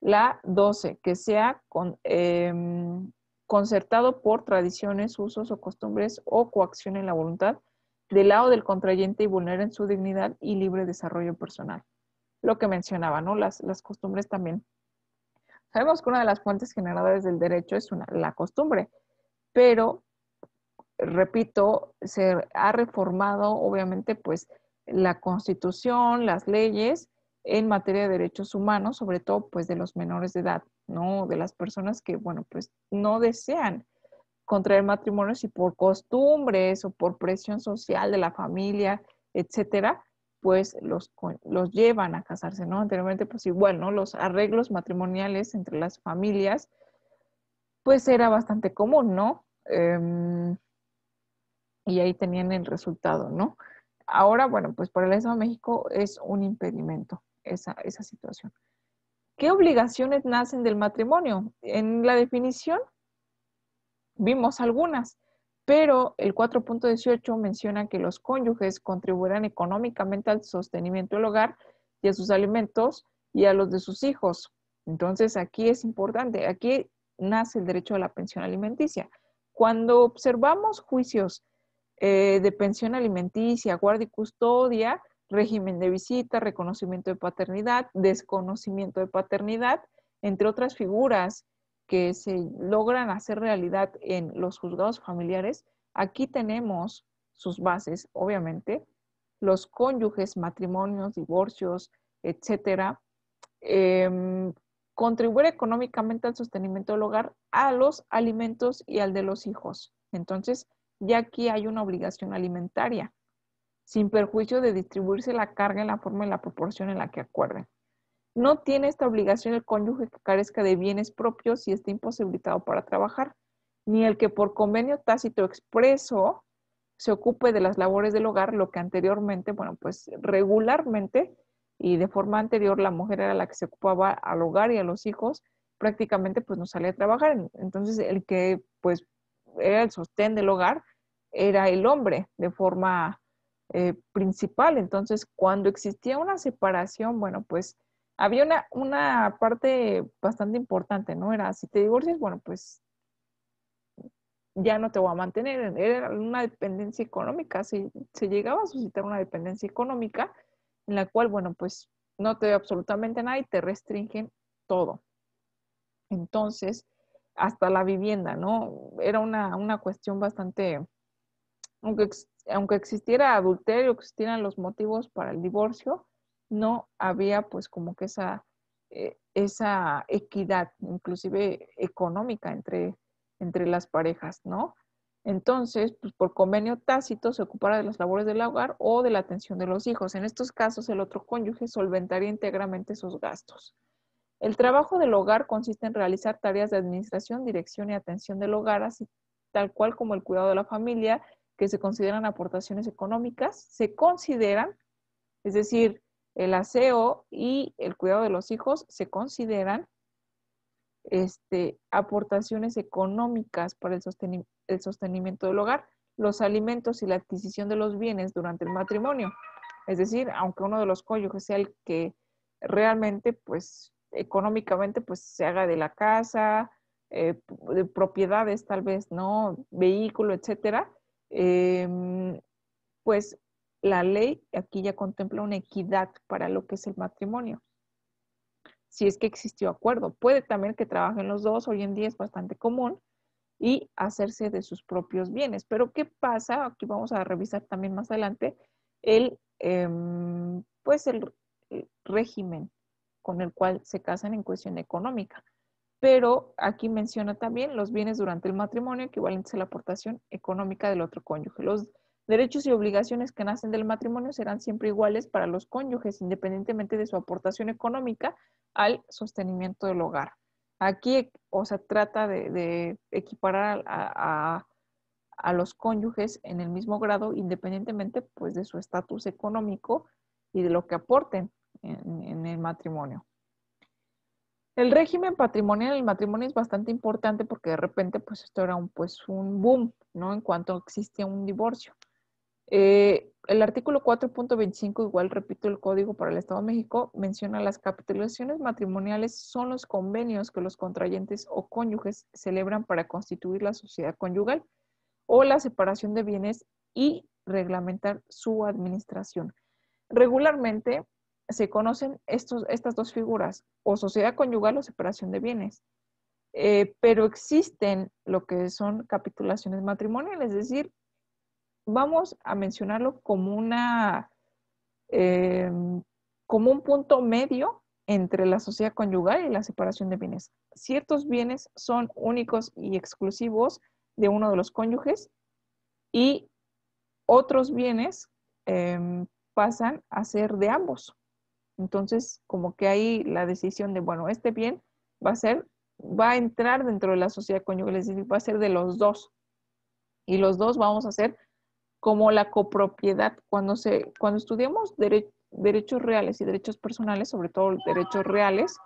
La 12, que sea con, em, concertado por tradiciones, usos o costumbres o coacción en la voluntad del lado del contrayente y vulneren su dignidad y libre desarrollo personal. Lo que mencionaba, ¿no? Las, las costumbres también. Sabemos que una de las fuentes generadoras del derecho es la costumbre, pero repito, se ha reformado obviamente pues la constitución, las leyes en materia de derechos humanos, sobre todo pues de los menores de edad, ¿no? De las personas que, bueno, pues no desean contraer matrimonio si por costumbres o por presión social de la familia, etcétera, pues los, los llevan a casarse, ¿no? Anteriormente pues igual, ¿no? Los arreglos matrimoniales entre las familias pues era bastante común, ¿no? Em, y ahí tenían el resultado, ¿no? Ahora, bueno, pues para el Estado de México es un impedimento esa, esa situación. ¿Qué obligaciones nacen del matrimonio? En la definición vimos algunas, pero el 4.18 menciona que los cónyuges contribuirán económicamente al sostenimiento del hogar y a sus alimentos y a los de sus hijos. Entonces, aquí es importante, aquí nace el derecho a la pensión alimenticia. Cuando observamos juicios eh, de pensión alimenticia, guardia y custodia, régimen de visita, reconocimiento de paternidad, desconocimiento de paternidad, entre otras figuras que se logran hacer realidad en los juzgados familiares, aquí tenemos sus bases, obviamente, los cónyuges, matrimonios, divorcios, etcétera, em, contribuir económicamente al sostenimiento del hogar, a los alimentos y al de los hijos. Entonces, ya aquí hay una obligación alimentaria, sin perjuicio de distribuirse la carga en la forma y la proporción en la que acuerden. No tiene esta obligación el cónyuge que carezca de bienes propios y esté imposibilitado para trabajar, ni el que por convenio tácito expreso se ocupe de las labores del hogar, lo que anteriormente, bueno, pues regularmente y de forma anterior la mujer era la que se ocupaba al hogar y a los hijos, prácticamente pues no salía a trabajar. Entonces el que pues era el sostén del hogar, era el hombre de forma eh, principal. Entonces, cuando existía una separación, bueno, pues había una, parte bastante importante, ¿no? Era, si te divorcias, bueno, pues ya no te voy a mantener. Era una dependencia económica, se, se llegaba a suscitar una dependencia económica en la cual, bueno, pues no te ve absolutamente nada y te restringen todo. Entonces, hasta la vivienda, ¿no? Era una, una cuestión bastante, aunque, aunque existiera adulterio, existieran los motivos para el divorcio, no había pues como que esa, eh, esa equidad, inclusive económica entre, entre las parejas, ¿no? Entonces, pues por convenio tácito se ocupara de las labores del hogar o de la atención de los hijos. En estos casos, el otro cónyuge solventaría íntegramente sus gastos. El trabajo del hogar consiste en realizar tareas de administración, dirección y atención del hogar, así tal cual como el cuidado de la familia, que se consideran aportaciones económicas, se consideran, es decir, el aseo y el cuidado de los hijos se consideran este, aportaciones económicas para el, el sostenimiento del hogar, los alimentos y la adquisición de los bienes durante el matrimonio. Es decir, aunque uno de los cónyuges sea el que realmente pues económicamente pues se haga de la casa, eh, de propiedades tal vez, ¿no? Vehículo, etcétera. Em, pues la ley aquí ya contempla una equidad para lo que es el matrimonio. Si es que existió acuerdo, puede también que trabajen los dos, hoy en día es bastante común, y hacerse de sus propios bienes. Pero ¿qué pasa? Aquí vamos a revisar también más adelante el, em, pues el régimen con el cual se casan en cuestión económica. Pero aquí menciona también los bienes durante el matrimonio equivalentes a la aportación económica del otro cónyuge. Los derechos y obligaciones que nacen del matrimonio serán siempre iguales para los cónyuges, independientemente de su aportación económica al sostenimiento del hogar. Aquí, o sea, trata de, equiparar a, a los cónyuges en el mismo grado, independientemente pues, de su estatus económico y de lo que aporten en, el matrimonio. El régimen patrimonial el matrimonio es bastante importante porque de repente pues esto era un, pues, un boom, ¿no? En cuanto existía un divorcio. Eh, el artículo 4.25, igual repito, el Código para el Estado de México menciona las capitulaciones matrimoniales son los convenios que los contrayentes o cónyuges celebran para constituir la sociedad conyugal o la separación de bienes y reglamentar su administración. Regularmente, se conocen estos, estas dos figuras, o sociedad conyugal o separación de bienes. Eh, pero existen lo que son capitulaciones matrimoniales, es decir, vamos a mencionarlo como una eh, como un punto medio entre la sociedad conyugal y la separación de bienes. Ciertos bienes son únicos y exclusivos de uno de los cónyuges y otros bienes eh, pasan a ser de ambos. Entonces, como que ahí la decisión de, bueno, este bien va a ser, va a entrar dentro de la sociedad conyugal, es decir, va a ser de los dos. Y los dos vamos a ser como la copropiedad. Cuando, se, cuando estudiamos derechos reales y derechos personales, sobre todo derechos reales,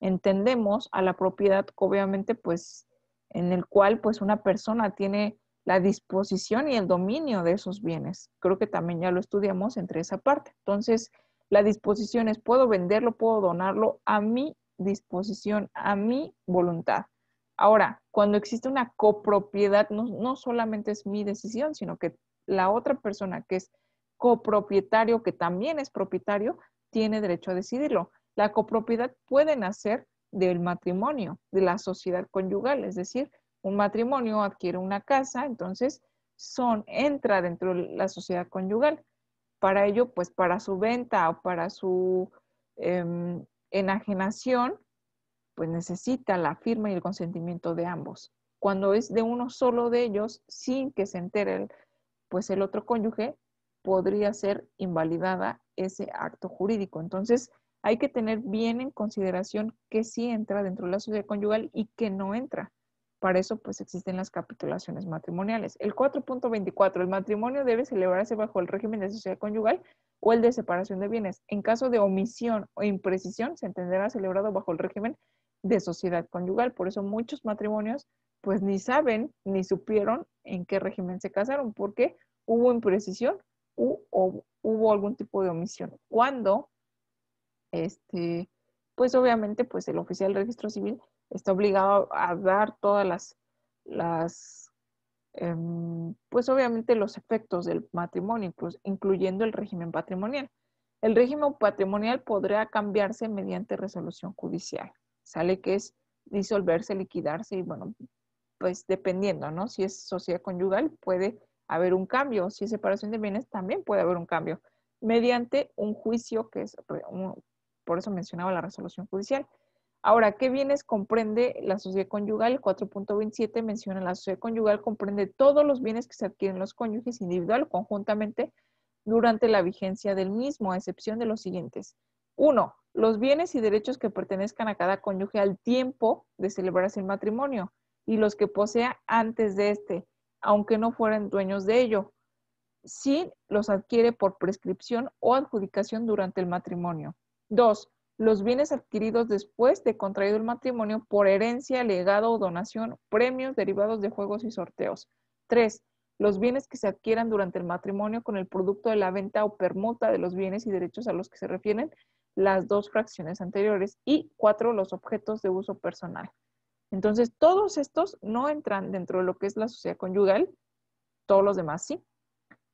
entendemos a la propiedad, obviamente, pues, en el cual, pues, una persona tiene la disposición y el dominio de esos bienes. Creo que también ya lo estudiamos entre esa parte. Entonces, la disposición es puedo venderlo, puedo donarlo a mi disposición, a mi voluntad. Ahora, cuando existe una copropiedad, no, solamente es mi decisión, sino que la otra persona que es copropietario, que también es propietario, tiene derecho a decidirlo. La copropiedad puede nacer del matrimonio, de la sociedad conyugal, es decir, un matrimonio adquiere una casa, entonces son, entra dentro de la sociedad conyugal para ello, pues para su venta o para su em, enajenación, pues necesita la firma y el consentimiento de ambos. Cuando es de uno solo de ellos, sin que se entere pues el otro cónyuge, podría ser invalidada ese acto jurídico. Entonces, hay que tener bien en consideración que sí entra dentro de la sociedad conyugal y que no entra. Para eso, pues existen las capitulaciones matrimoniales. El 4.24, el matrimonio debe celebrarse bajo el régimen de sociedad conyugal o el de separación de bienes. En caso de omisión o imprecisión, se entenderá celebrado bajo el régimen de sociedad conyugal. Por eso muchos matrimonios, pues ni saben ni supieron en qué régimen se casaron, porque hubo imprecisión u, o hubo algún tipo de omisión. Cuando, este, pues obviamente, pues el oficial del registro civil está obligado a dar todas las, em, pues obviamente los efectos del matrimonio, incluyendo el régimen patrimonial. El régimen patrimonial podrá cambiarse mediante resolución judicial. Sale que es disolverse, liquidarse y bueno, pues dependiendo, ¿no? Si es sociedad conyugal puede haber un cambio, si es separación de bienes también puede haber un cambio, mediante un juicio que es, por eso mencionaba la resolución judicial. Ahora, ¿qué bienes comprende la sociedad conyugal? El 4.27 menciona la sociedad conyugal comprende todos los bienes que se adquieren los cónyuges individual o conjuntamente durante la vigencia del mismo, a excepción de los siguientes. 1. Los bienes y derechos que pertenezcan a cada cónyuge al tiempo de celebrarse el matrimonio y los que posea antes de este, aunque no fueran dueños de ello, si los adquiere por prescripción o adjudicación durante el matrimonio. 2 los bienes adquiridos después de contraído el matrimonio por herencia, legado o donación, premios derivados de juegos y sorteos. Tres, Los bienes que se adquieran durante el matrimonio con el producto de la venta o permuta de los bienes y derechos a los que se refieren las dos fracciones anteriores. Y cuatro, Los objetos de uso personal. Entonces, todos estos no entran dentro de lo que es la sociedad conyugal, todos los demás sí.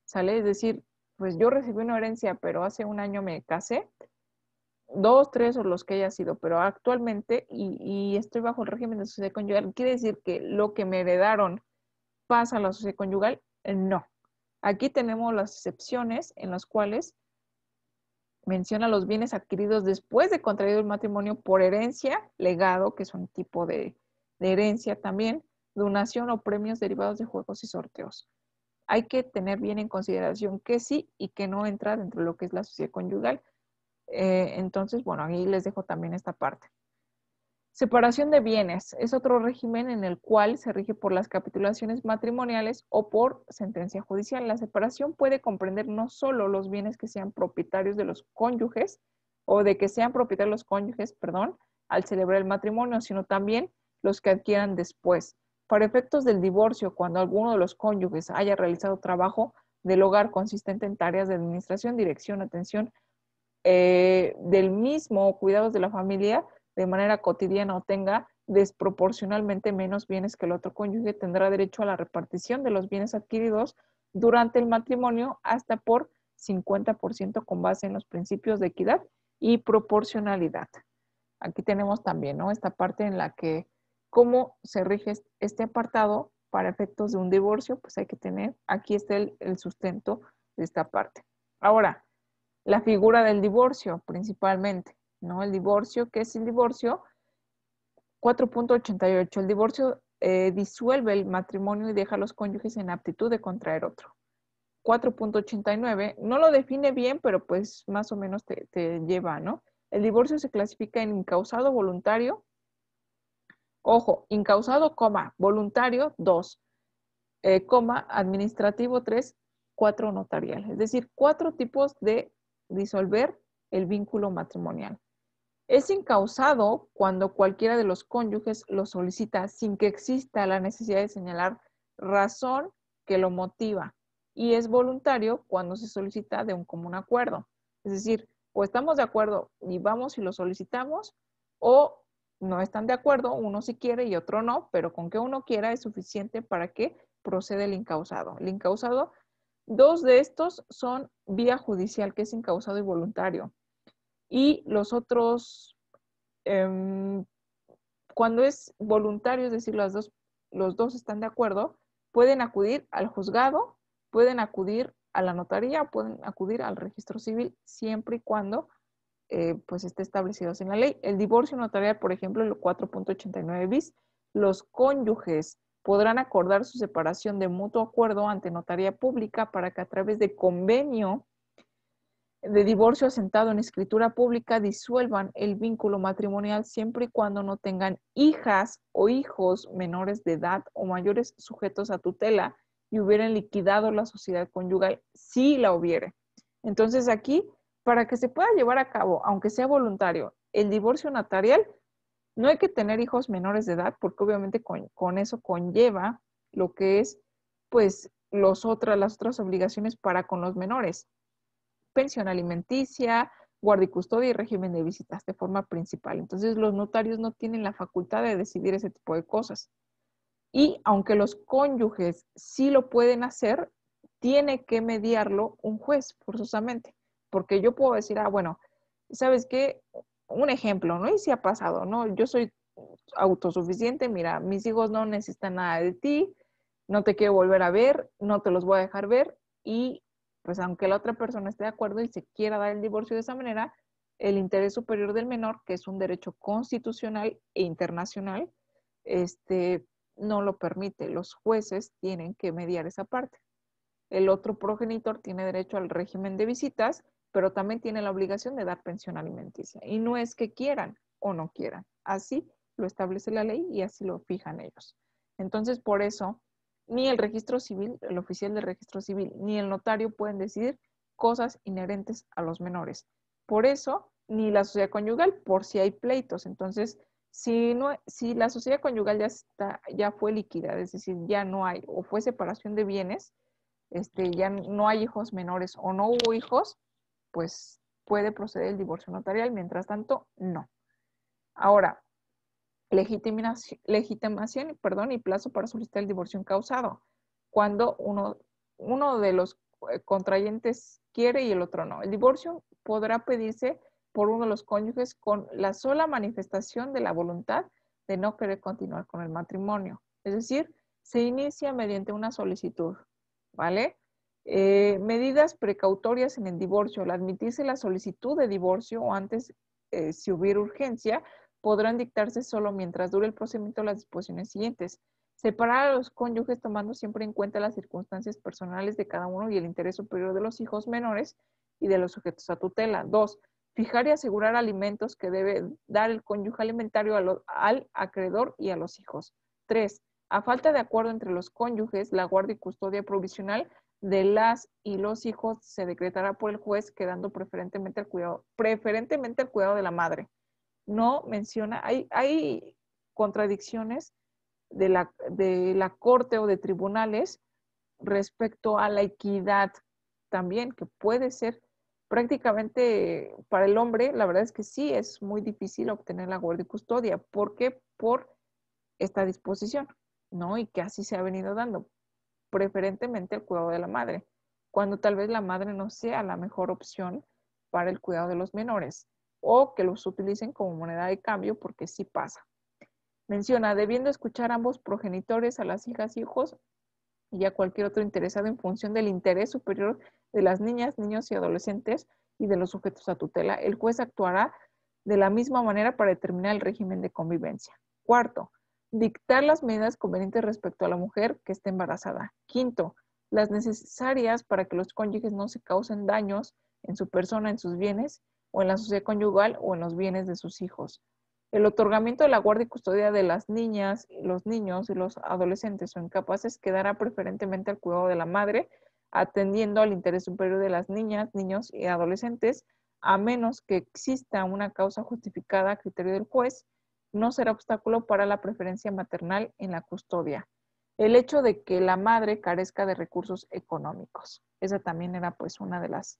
¿Sale? Es decir, pues yo recibí una herencia, pero hace un año me casé, dos, tres o los que haya sido, pero actualmente y, estoy bajo el régimen de sociedad conyugal, quiere decir que lo que me heredaron pasa a la sociedad conyugal, eh, no. Aquí tenemos las excepciones en las cuales menciona los bienes adquiridos después de contraído el matrimonio por herencia, legado, que es un tipo de, herencia también, donación o premios derivados de juegos y sorteos. Hay que tener bien en consideración que sí y que no entra dentro de lo que es la sociedad conyugal eh, entonces, bueno, ahí les dejo también esta parte. Separación de bienes es otro régimen en el cual se rige por las capitulaciones matrimoniales o por sentencia judicial. La separación puede comprender no solo los bienes que sean propietarios de los cónyuges o de que sean propietarios los cónyuges, perdón, al celebrar el matrimonio, sino también los que adquieran después. Para efectos del divorcio, cuando alguno de los cónyuges haya realizado trabajo del hogar consistente en tareas de administración, dirección, atención eh, del mismo cuidados de la familia de manera cotidiana o tenga desproporcionalmente menos bienes que el otro cónyuge, tendrá derecho a la repartición de los bienes adquiridos durante el matrimonio hasta por 50% con base en los principios de equidad y proporcionalidad. Aquí tenemos también ¿no? esta parte en la que cómo se rige este apartado para efectos de un divorcio, pues hay que tener, aquí está el sustento de esta parte. Ahora, la figura del divorcio principalmente, ¿no? El divorcio, ¿qué es el divorcio? 4.88. El divorcio eh, disuelve el matrimonio y deja a los cónyuges en aptitud de contraer otro. 4.89, no lo define bien, pero pues más o menos te, lleva, ¿no? El divorcio se clasifica en incausado voluntario, ojo, incausado, coma, voluntario, 2, eh, coma, administrativo, tres, cuatro notarial. Es decir, cuatro tipos de disolver el vínculo matrimonial. Es incausado cuando cualquiera de los cónyuges lo solicita sin que exista la necesidad de señalar razón que lo motiva y es voluntario cuando se solicita de un común acuerdo. Es decir, o estamos de acuerdo y vamos y lo solicitamos o no están de acuerdo, uno si quiere y otro no, pero con que uno quiera es suficiente para que proceda el incausado. El incausado Dos de estos son vía judicial, que es incausado y voluntario. Y los otros, em, cuando es voluntario, es decir, dos, los dos están de acuerdo, pueden acudir al juzgado, pueden acudir a la notaría, pueden acudir al registro civil, siempre y cuando eh, pues esté establecido en la ley. El divorcio notarial, por ejemplo, el 4.89 bis, los cónyuges podrán acordar su separación de mutuo acuerdo ante notaría pública para que a través de convenio de divorcio asentado en escritura pública disuelvan el vínculo matrimonial siempre y cuando no tengan hijas o hijos menores de edad o mayores sujetos a tutela y hubieran liquidado la sociedad conyugal si la hubiere. Entonces aquí, para que se pueda llevar a cabo, aunque sea voluntario, el divorcio notarial, no hay que tener hijos menores de edad porque obviamente con, eso conlleva lo que es pues los otras, las otras obligaciones para con los menores. Pensión alimenticia, guardia y custodia y régimen de visitas de forma principal. Entonces los notarios no tienen la facultad de decidir ese tipo de cosas. Y aunque los cónyuges sí lo pueden hacer, tiene que mediarlo un juez forzosamente, porque yo puedo decir, ah, bueno, ¿sabes qué? un ejemplo, ¿no? Y si ha pasado, ¿no? Yo soy autosuficiente, mira, mis hijos no necesitan nada de ti, no te quiero volver a ver, no te los voy a dejar ver y pues aunque la otra persona esté de acuerdo y se quiera dar el divorcio de esa manera, el interés superior del menor, que es un derecho constitucional e internacional, este, no lo permite. Los jueces tienen que mediar esa parte. El otro progenitor tiene derecho al régimen de visitas pero también tiene la obligación de dar pensión alimenticia. Y no es que quieran o no quieran. Así lo establece la ley y así lo fijan ellos. Entonces, por eso, ni el registro civil, el oficial del registro civil, ni el notario pueden decidir cosas inherentes a los menores. Por eso, ni la sociedad conyugal, por si hay pleitos. Entonces, si, no, si la sociedad conyugal ya, está, ya fue líquida, es decir, ya no hay, o fue separación de bienes, este, ya no hay hijos menores o no hubo hijos, pues puede proceder el divorcio notarial, mientras tanto, no. Ahora, legitimación, perdón, y plazo para solicitar el divorcio causado. cuando uno de los eh, contrayentes quiere y el otro no. El divorcio podrá pedirse por uno de los cónyuges con la sola manifestación de la voluntad de no querer continuar con el matrimonio. Es decir, se inicia mediante una solicitud, ¿vale? Eh, medidas precautorias en el divorcio. Al admitirse la solicitud de divorcio o antes, eh, si hubiera urgencia, podrán dictarse solo mientras dure el procedimiento las disposiciones siguientes. Separar a los cónyuges tomando siempre en cuenta las circunstancias personales de cada uno y el interés superior de los hijos menores y de los sujetos a tutela. Dos, fijar y asegurar alimentos que debe dar el cónyuge alimentario al, al acreedor y a los hijos. Tres, a falta de acuerdo entre los cónyuges, la guardia y custodia provisional de las y los hijos se decretará por el juez, quedando preferentemente el cuidado, preferentemente al cuidado de la madre. No menciona, hay, hay contradicciones de la, de la corte o de tribunales respecto a la equidad también, que puede ser prácticamente para el hombre, la verdad es que sí es muy difícil obtener la guardia y custodia. ¿Por qué? Por esta disposición, ¿no? Y que así se ha venido dando preferentemente el cuidado de la madre, cuando tal vez la madre no sea la mejor opción para el cuidado de los menores o que los utilicen como moneda de cambio porque sí pasa. Menciona, debiendo escuchar a ambos progenitores, a las hijas, y hijos y a cualquier otro interesado en función del interés superior de las niñas, niños y adolescentes y de los sujetos a tutela, el juez actuará de la misma manera para determinar el régimen de convivencia. Cuarto, dictar las medidas convenientes respecto a la mujer que esté embarazada. Quinto, las necesarias para que los cónyuges no se causen daños en su persona, en sus bienes, o en la sociedad conyugal o en los bienes de sus hijos. El otorgamiento de la guardia y custodia de las niñas, los niños y los adolescentes o incapaces quedará preferentemente al cuidado de la madre, atendiendo al interés superior de las niñas, niños y adolescentes, a menos que exista una causa justificada a criterio del juez no será obstáculo para la preferencia maternal en la custodia. El hecho de que la madre carezca de recursos económicos. Esa también era pues una de las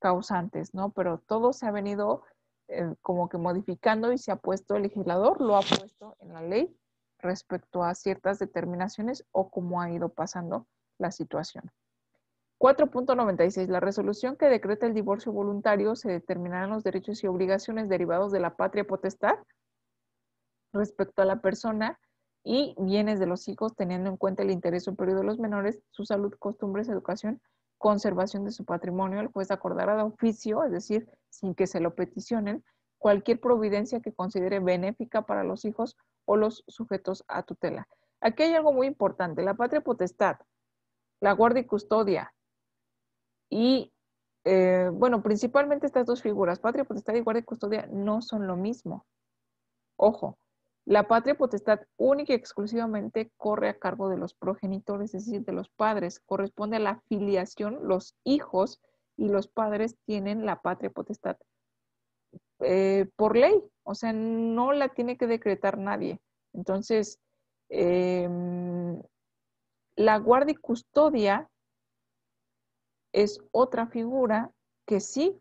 causantes, ¿no? Pero todo se ha venido eh, como que modificando y se ha puesto, el legislador lo ha puesto en la ley respecto a ciertas determinaciones o cómo ha ido pasando la situación. 4.96. La resolución que decreta el divorcio voluntario se determinarán los derechos y obligaciones derivados de la patria potestad respecto a la persona y bienes de los hijos, teniendo en cuenta el interés superior de los menores, su salud, costumbres, educación, conservación de su patrimonio. El juez acordará de oficio, es decir, sin que se lo peticionen, cualquier providencia que considere benéfica para los hijos o los sujetos a tutela. Aquí hay algo muy importante, la patria potestad, la guardia y custodia y, eh, bueno, principalmente estas dos figuras, patria potestad y guardia y custodia, no son lo mismo. Ojo, la patria potestad única y exclusivamente corre a cargo de los progenitores, es decir, de los padres. Corresponde a la filiación, los hijos y los padres tienen la patria potestad eh, por ley, o sea, no la tiene que decretar nadie. Entonces, em, la guardia y custodia es otra figura que sí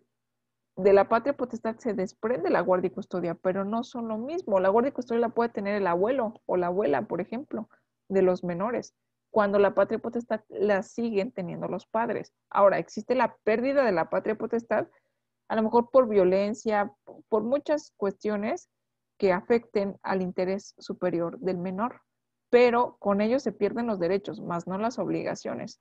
de la patria potestad se desprende la guardia y custodia, pero no son lo mismo. La guardia y custodia la puede tener el abuelo o la abuela, por ejemplo, de los menores, cuando la patria potestad la siguen teniendo los padres. Ahora, existe la pérdida de la patria potestad, a lo mejor por violencia, por muchas cuestiones que afecten al interés superior del menor, pero con ello se pierden los derechos, más no las obligaciones.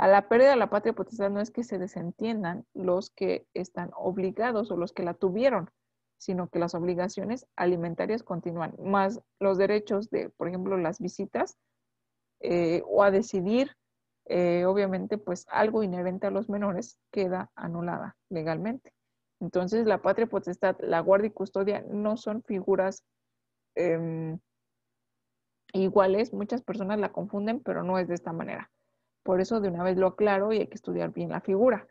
A la pérdida de la patria potestad no es que se desentiendan los que están obligados o los que la tuvieron, sino que las obligaciones alimentarias continúan, más los derechos de, por ejemplo, las visitas eh, o a decidir, eh, obviamente, pues algo inherente a los menores queda anulada legalmente. Entonces, la patria potestad, la guardia y custodia no son figuras em, iguales. Muchas personas la confunden, pero no es de esta manera. Por eso de una vez lo aclaro y hay que estudiar bien la figura.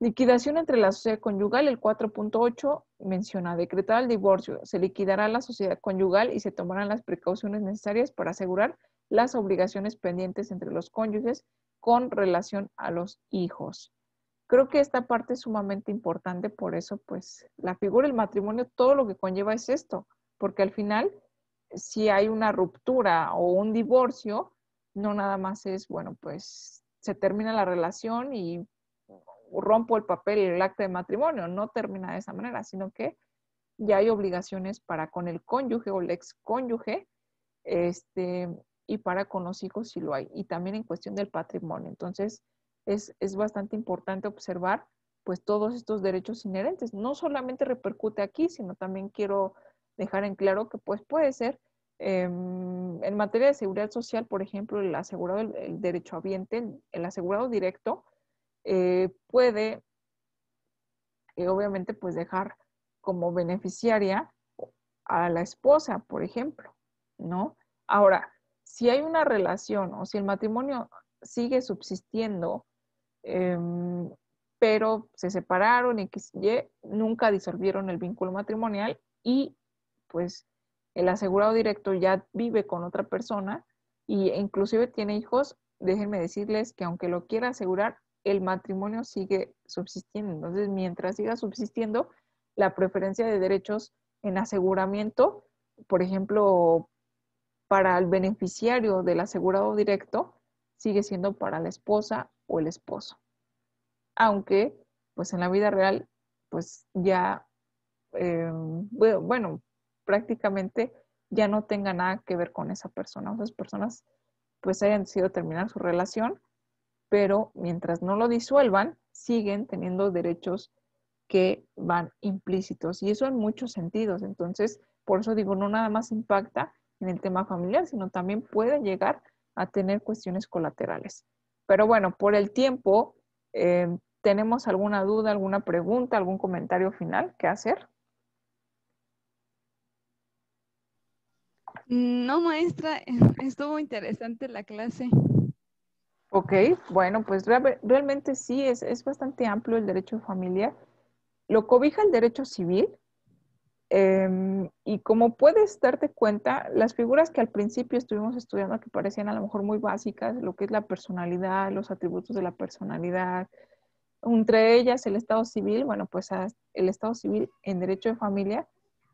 Liquidación entre la sociedad conyugal, el 4.8 menciona decretar el divorcio. Se liquidará la sociedad conyugal y se tomarán las precauciones necesarias para asegurar las obligaciones pendientes entre los cónyuges con relación a los hijos. Creo que esta parte es sumamente importante, por eso pues la figura el matrimonio, todo lo que conlleva es esto, porque al final si hay una ruptura o un divorcio, no nada más es, bueno, pues se termina la relación y rompo el papel y el acta de matrimonio, no termina de esa manera, sino que ya hay obligaciones para con el cónyuge o el excónyuge, este, y para con los hijos si lo hay, y también en cuestión del patrimonio. Entonces, es, es bastante importante observar pues todos estos derechos inherentes. No solamente repercute aquí, sino también quiero dejar en claro que pues puede ser Em, en materia de seguridad social, por ejemplo, el asegurado, el, derecho a el, el asegurado directo, eh, puede, eh, obviamente, pues dejar como beneficiaria a la esposa, por ejemplo, ¿no? Ahora, si hay una relación o si el matrimonio sigue subsistiendo, em, pero se separaron y nunca disolvieron el vínculo matrimonial y pues el asegurado directo ya vive con otra persona y e inclusive tiene hijos, déjenme decirles que aunque lo quiera asegurar, el matrimonio sigue subsistiendo. Entonces, mientras siga subsistiendo, la preferencia de derechos en aseguramiento, por ejemplo, para el beneficiario del asegurado directo, sigue siendo para la esposa o el esposo. Aunque, pues en la vida real, pues ya, eh, bueno, prácticamente ya no tenga nada que ver con esa persona. O esas personas pues hayan decidido terminar su relación, pero mientras no lo disuelvan, siguen teniendo derechos que van implícitos y eso en muchos sentidos. Entonces, por eso digo, no nada más impacta en el tema familiar, sino también puede llegar a tener cuestiones colaterales. Pero bueno, por el tiempo, eh, ¿tenemos alguna duda, alguna pregunta, algún comentario final que hacer? No, maestra, estuvo interesante la clase. Ok, bueno, pues realmente sí, es, bastante amplio el derecho de familia. Lo cobija el derecho civil, em, y como puedes darte cuenta, las figuras que al principio estuvimos estudiando que parecían a lo mejor muy básicas, lo que es la personalidad, los atributos de la personalidad, entre ellas el Estado civil, bueno, pues el Estado civil en derecho de familia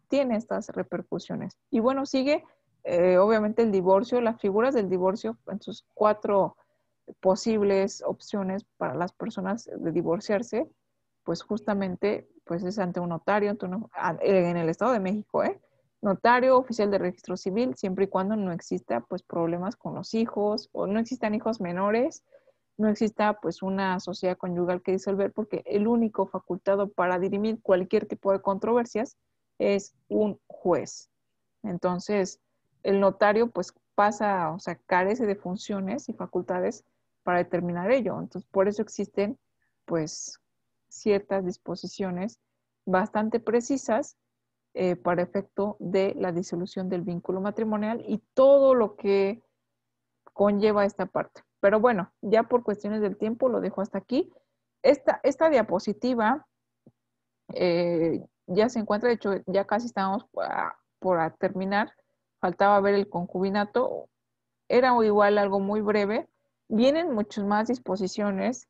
tiene estas repercusiones. Y bueno, sigue eh, obviamente el divorcio, las figuras del divorcio en sus cuatro posibles opciones para las personas de divorciarse, pues justamente pues es ante un notario, en el Estado de México, ¿eh? notario oficial de registro civil, siempre y cuando no exista pues problemas con los hijos o no existan hijos menores, no exista pues una sociedad conyugal que disolver, porque el único facultado para dirimir cualquier tipo de controversias es un juez. Entonces, el notario pues pasa, o sea, carece de funciones y facultades para determinar ello. Entonces, por eso existen pues ciertas disposiciones bastante precisas eh, para efecto de la disolución del vínculo matrimonial y todo lo que conlleva esta parte. Pero bueno, ya por cuestiones del tiempo lo dejo hasta aquí. Esta, esta diapositiva eh, ya se encuentra, de hecho, ya casi estamos ah, por, terminar faltaba ver el concubinato, era igual algo muy breve. Vienen muchas más disposiciones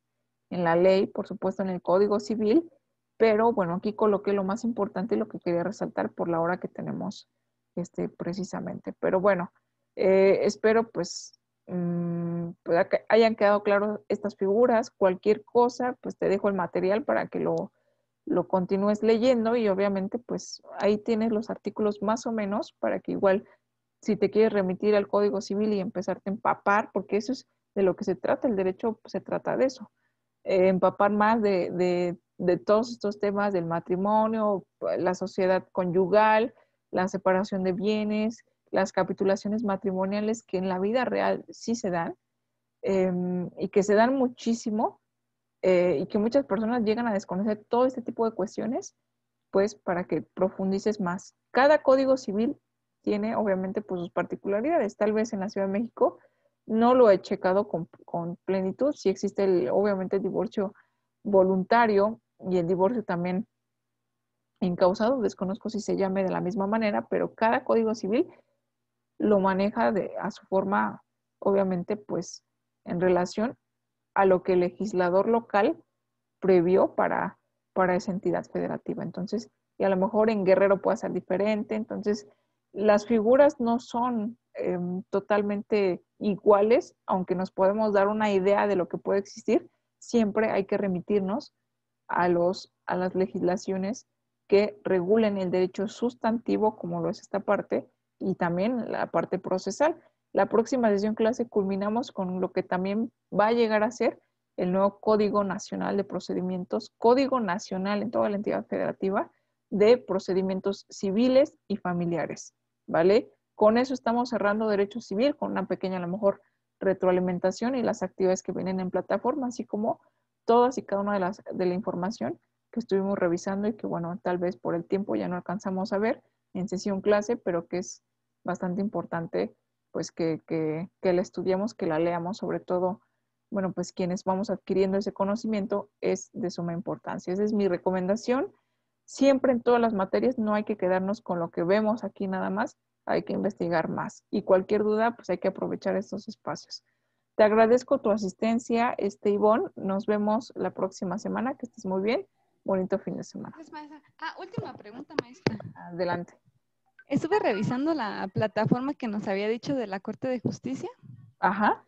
en la ley, por supuesto en el Código Civil, pero bueno, aquí coloqué lo más importante y lo que quería resaltar por la hora que tenemos este, precisamente. Pero bueno, eh, espero pues, mm, pues hayan quedado claras estas figuras. Cualquier cosa, pues te dejo el material para que lo, lo continúes leyendo y obviamente pues ahí tienes los artículos más o menos para que igual si te quieres remitir al Código Civil y empezarte a empapar, porque eso es de lo que se trata, el derecho pues, se trata de eso, eh, empapar más de, todos estos temas del matrimonio, la sociedad conyugal, la separación de bienes, las capitulaciones matrimoniales que en la vida real sí se dan em, y que se dan muchísimo eh, y que muchas personas llegan a desconocer todo este tipo de cuestiones, pues para que profundices más. Cada código civil tiene obviamente pues sus particularidades. Tal vez en la Ciudad de México no lo he checado con, plenitud, si existe obviamente el divorcio voluntario y el divorcio también encausado, desconozco si se llame de la misma manera, pero cada código civil lo maneja de, a su forma, obviamente, pues en relación a lo que el legislador local previó para, para esa entidad federativa. Entonces, y a lo mejor en Guerrero puede ser diferente, entonces las figuras no son em, totalmente iguales, aunque nos podemos dar una idea de lo que puede existir, siempre hay que remitirnos a, los, a las legislaciones que regulen el derecho sustantivo, como lo es esta parte, y también la parte procesal. La próxima sesión clase culminamos con lo que también va a llegar a ser el nuevo Código Nacional de Procedimientos, Código Nacional en toda la entidad federativa de Procedimientos Civiles y Familiares. ¿vale? Con eso estamos cerrando derecho civil, con una pequeña a lo mejor retroalimentación y las actividades que vienen en plataforma, así como todas y cada una de, las, de la información que estuvimos revisando y que, bueno, tal vez por el tiempo ya no alcanzamos a ver en sesión clase, pero que es bastante importante, pues, que, que la estudiemos que la leamos, sobre todo, bueno, pues, quienes vamos adquiriendo ese conocimiento es de suma importancia. Esa es mi recomendación Siempre en todas las materias no hay que quedarnos con lo que vemos aquí nada más, hay que investigar más. Y cualquier duda, pues hay que aprovechar estos espacios. Te agradezco tu asistencia, este Ivonne. Nos vemos la próxima semana. Que estés muy bien. Bonito fin de semana. Ah, última pregunta, maestra. Adelante. Estuve revisando la plataforma que nos había dicho de la Corte de Justicia. Ajá.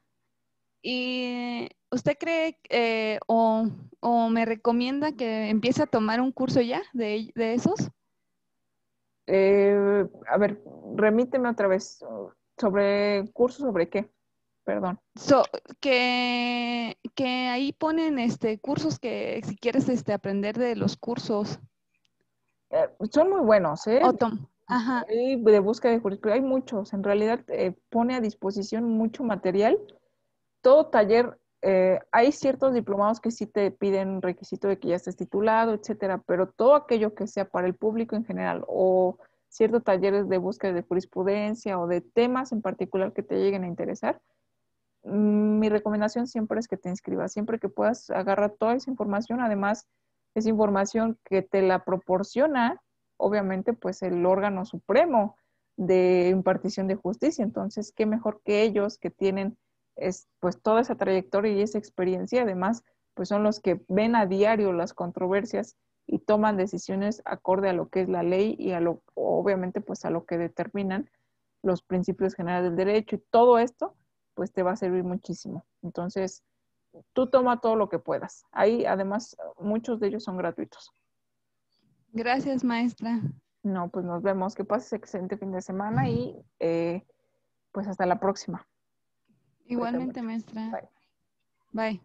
Y ¿Usted cree eh, o, me recomienda que empiece a tomar un curso ya de, esos? Eh, a ver, remíteme otra vez. Oh, ¿Sobre curso sobre qué? Perdón. So, que, que ahí ponen este cursos que si quieres este, aprender de los cursos. Eh, son muy buenos, ¿eh? Otom. Ajá. de búsqueda de hay muchos. En realidad pone a disposición mucho material. Todo taller eh, hay ciertos diplomados que sí te piden requisito de que ya estés titulado, etcétera, pero todo aquello que sea para el público en general o ciertos talleres de búsqueda de jurisprudencia o de temas en particular que te lleguen a interesar, mm, mi recomendación siempre es que te inscribas, siempre que puedas agarrar toda esa información, además es información que te la proporciona, obviamente, pues el órgano supremo de impartición de justicia, entonces, qué mejor que ellos que tienen es pues toda esa trayectoria y esa experiencia, además, pues son los que ven a diario las controversias y toman decisiones acorde a lo que es la ley y a lo obviamente pues a lo que determinan los principios generales del derecho y todo esto pues te va a servir muchísimo. Entonces, tú toma todo lo que puedas. Ahí además muchos de ellos son gratuitos. Gracias, maestra. No, pues nos vemos. Que pases excelente fin de semana y eh, pues hasta la próxima. Igualmente, maestra. Bye.